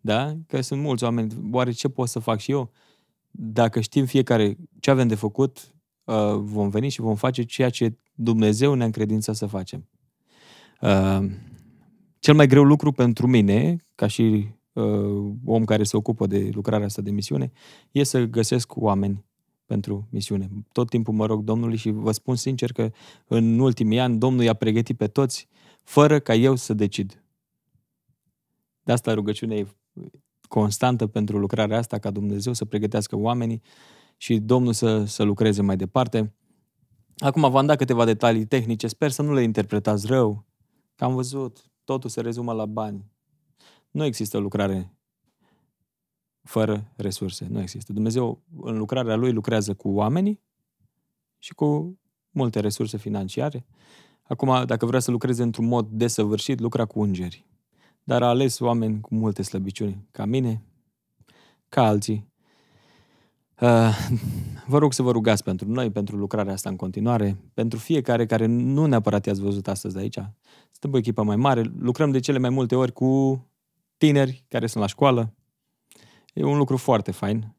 da? Că sunt mulți oameni, oare ce pot să fac și eu? Dacă știm fiecare ce avem de făcut, uh, vom veni și vom face ceea ce Dumnezeu ne-a încredințat să facem. Uh, cel mai greu lucru pentru mine, ca și Uh, om care se ocupă de lucrarea asta de misiune, e să găsesc oameni pentru misiune. Tot timpul mă rog Domnului și vă spun sincer că în ultimii ani Domnul i-a pregătit pe toți fără ca eu să decid. De asta rugăciunea e constantă pentru lucrarea asta, ca Dumnezeu să pregătească oamenii și Domnul să, să lucreze mai departe. Acum v-am dat câteva detalii tehnice, sper să nu le interpretați rău, că am văzut, totul se rezumă la bani. Nu există lucrare fără resurse. Nu există. Dumnezeu, în lucrarea Lui, lucrează cu oamenii și cu multe resurse financiare. Acum, dacă vrea să lucreze într-un mod desăvârșit, lucra cu ungeri. Dar a ales oameni cu multe slăbiciuni, ca mine, ca alții. Ah, vă rog să vă rugați pentru noi, pentru lucrarea asta în continuare, pentru fiecare care nu neapărat i-ați văzut astăzi aici. Suntem o echipă mai mare, lucrăm de cele mai multe ori cu tineri care sunt la școală. E un lucru foarte fain,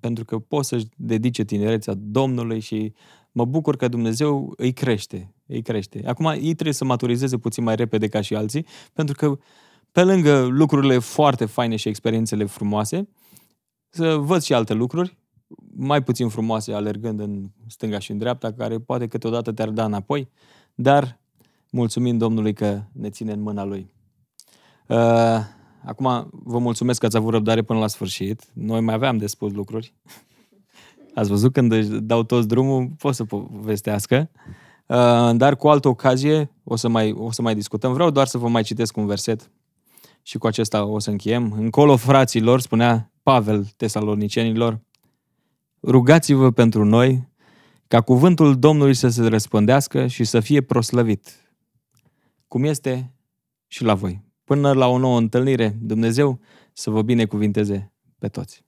pentru că poți să-și dedice tinerețea Domnului și mă bucur că Dumnezeu îi crește, îi crește. Acum, ei trebuie să maturizeze puțin mai repede ca și alții, pentru că pe lângă lucrurile foarte faine și experiențele frumoase, să văd și alte lucruri, mai puțin frumoase, alergând în stânga și în dreapta, care poate câteodată te-ar da înapoi, dar mulțumim Domnului că ne ține în mâna Lui. Uh, Acum vă mulțumesc că ați avut răbdare până la sfârșit. Noi mai aveam de spus lucruri. Ați văzut când își dau toți drumul, pot să povestească. Uh, dar cu altă ocazie o să, mai, o să mai discutăm. Vreau doar să vă mai citesc un verset și cu acesta o să încheiem. Încolo, fraților, spunea Pavel tesalonicenilor, rugați-vă pentru noi ca cuvântul Domnului să se răspândească și să fie proslăvit, cum este și la voi. Până la o nouă întâlnire, Dumnezeu să vă binecuvinteze pe toți!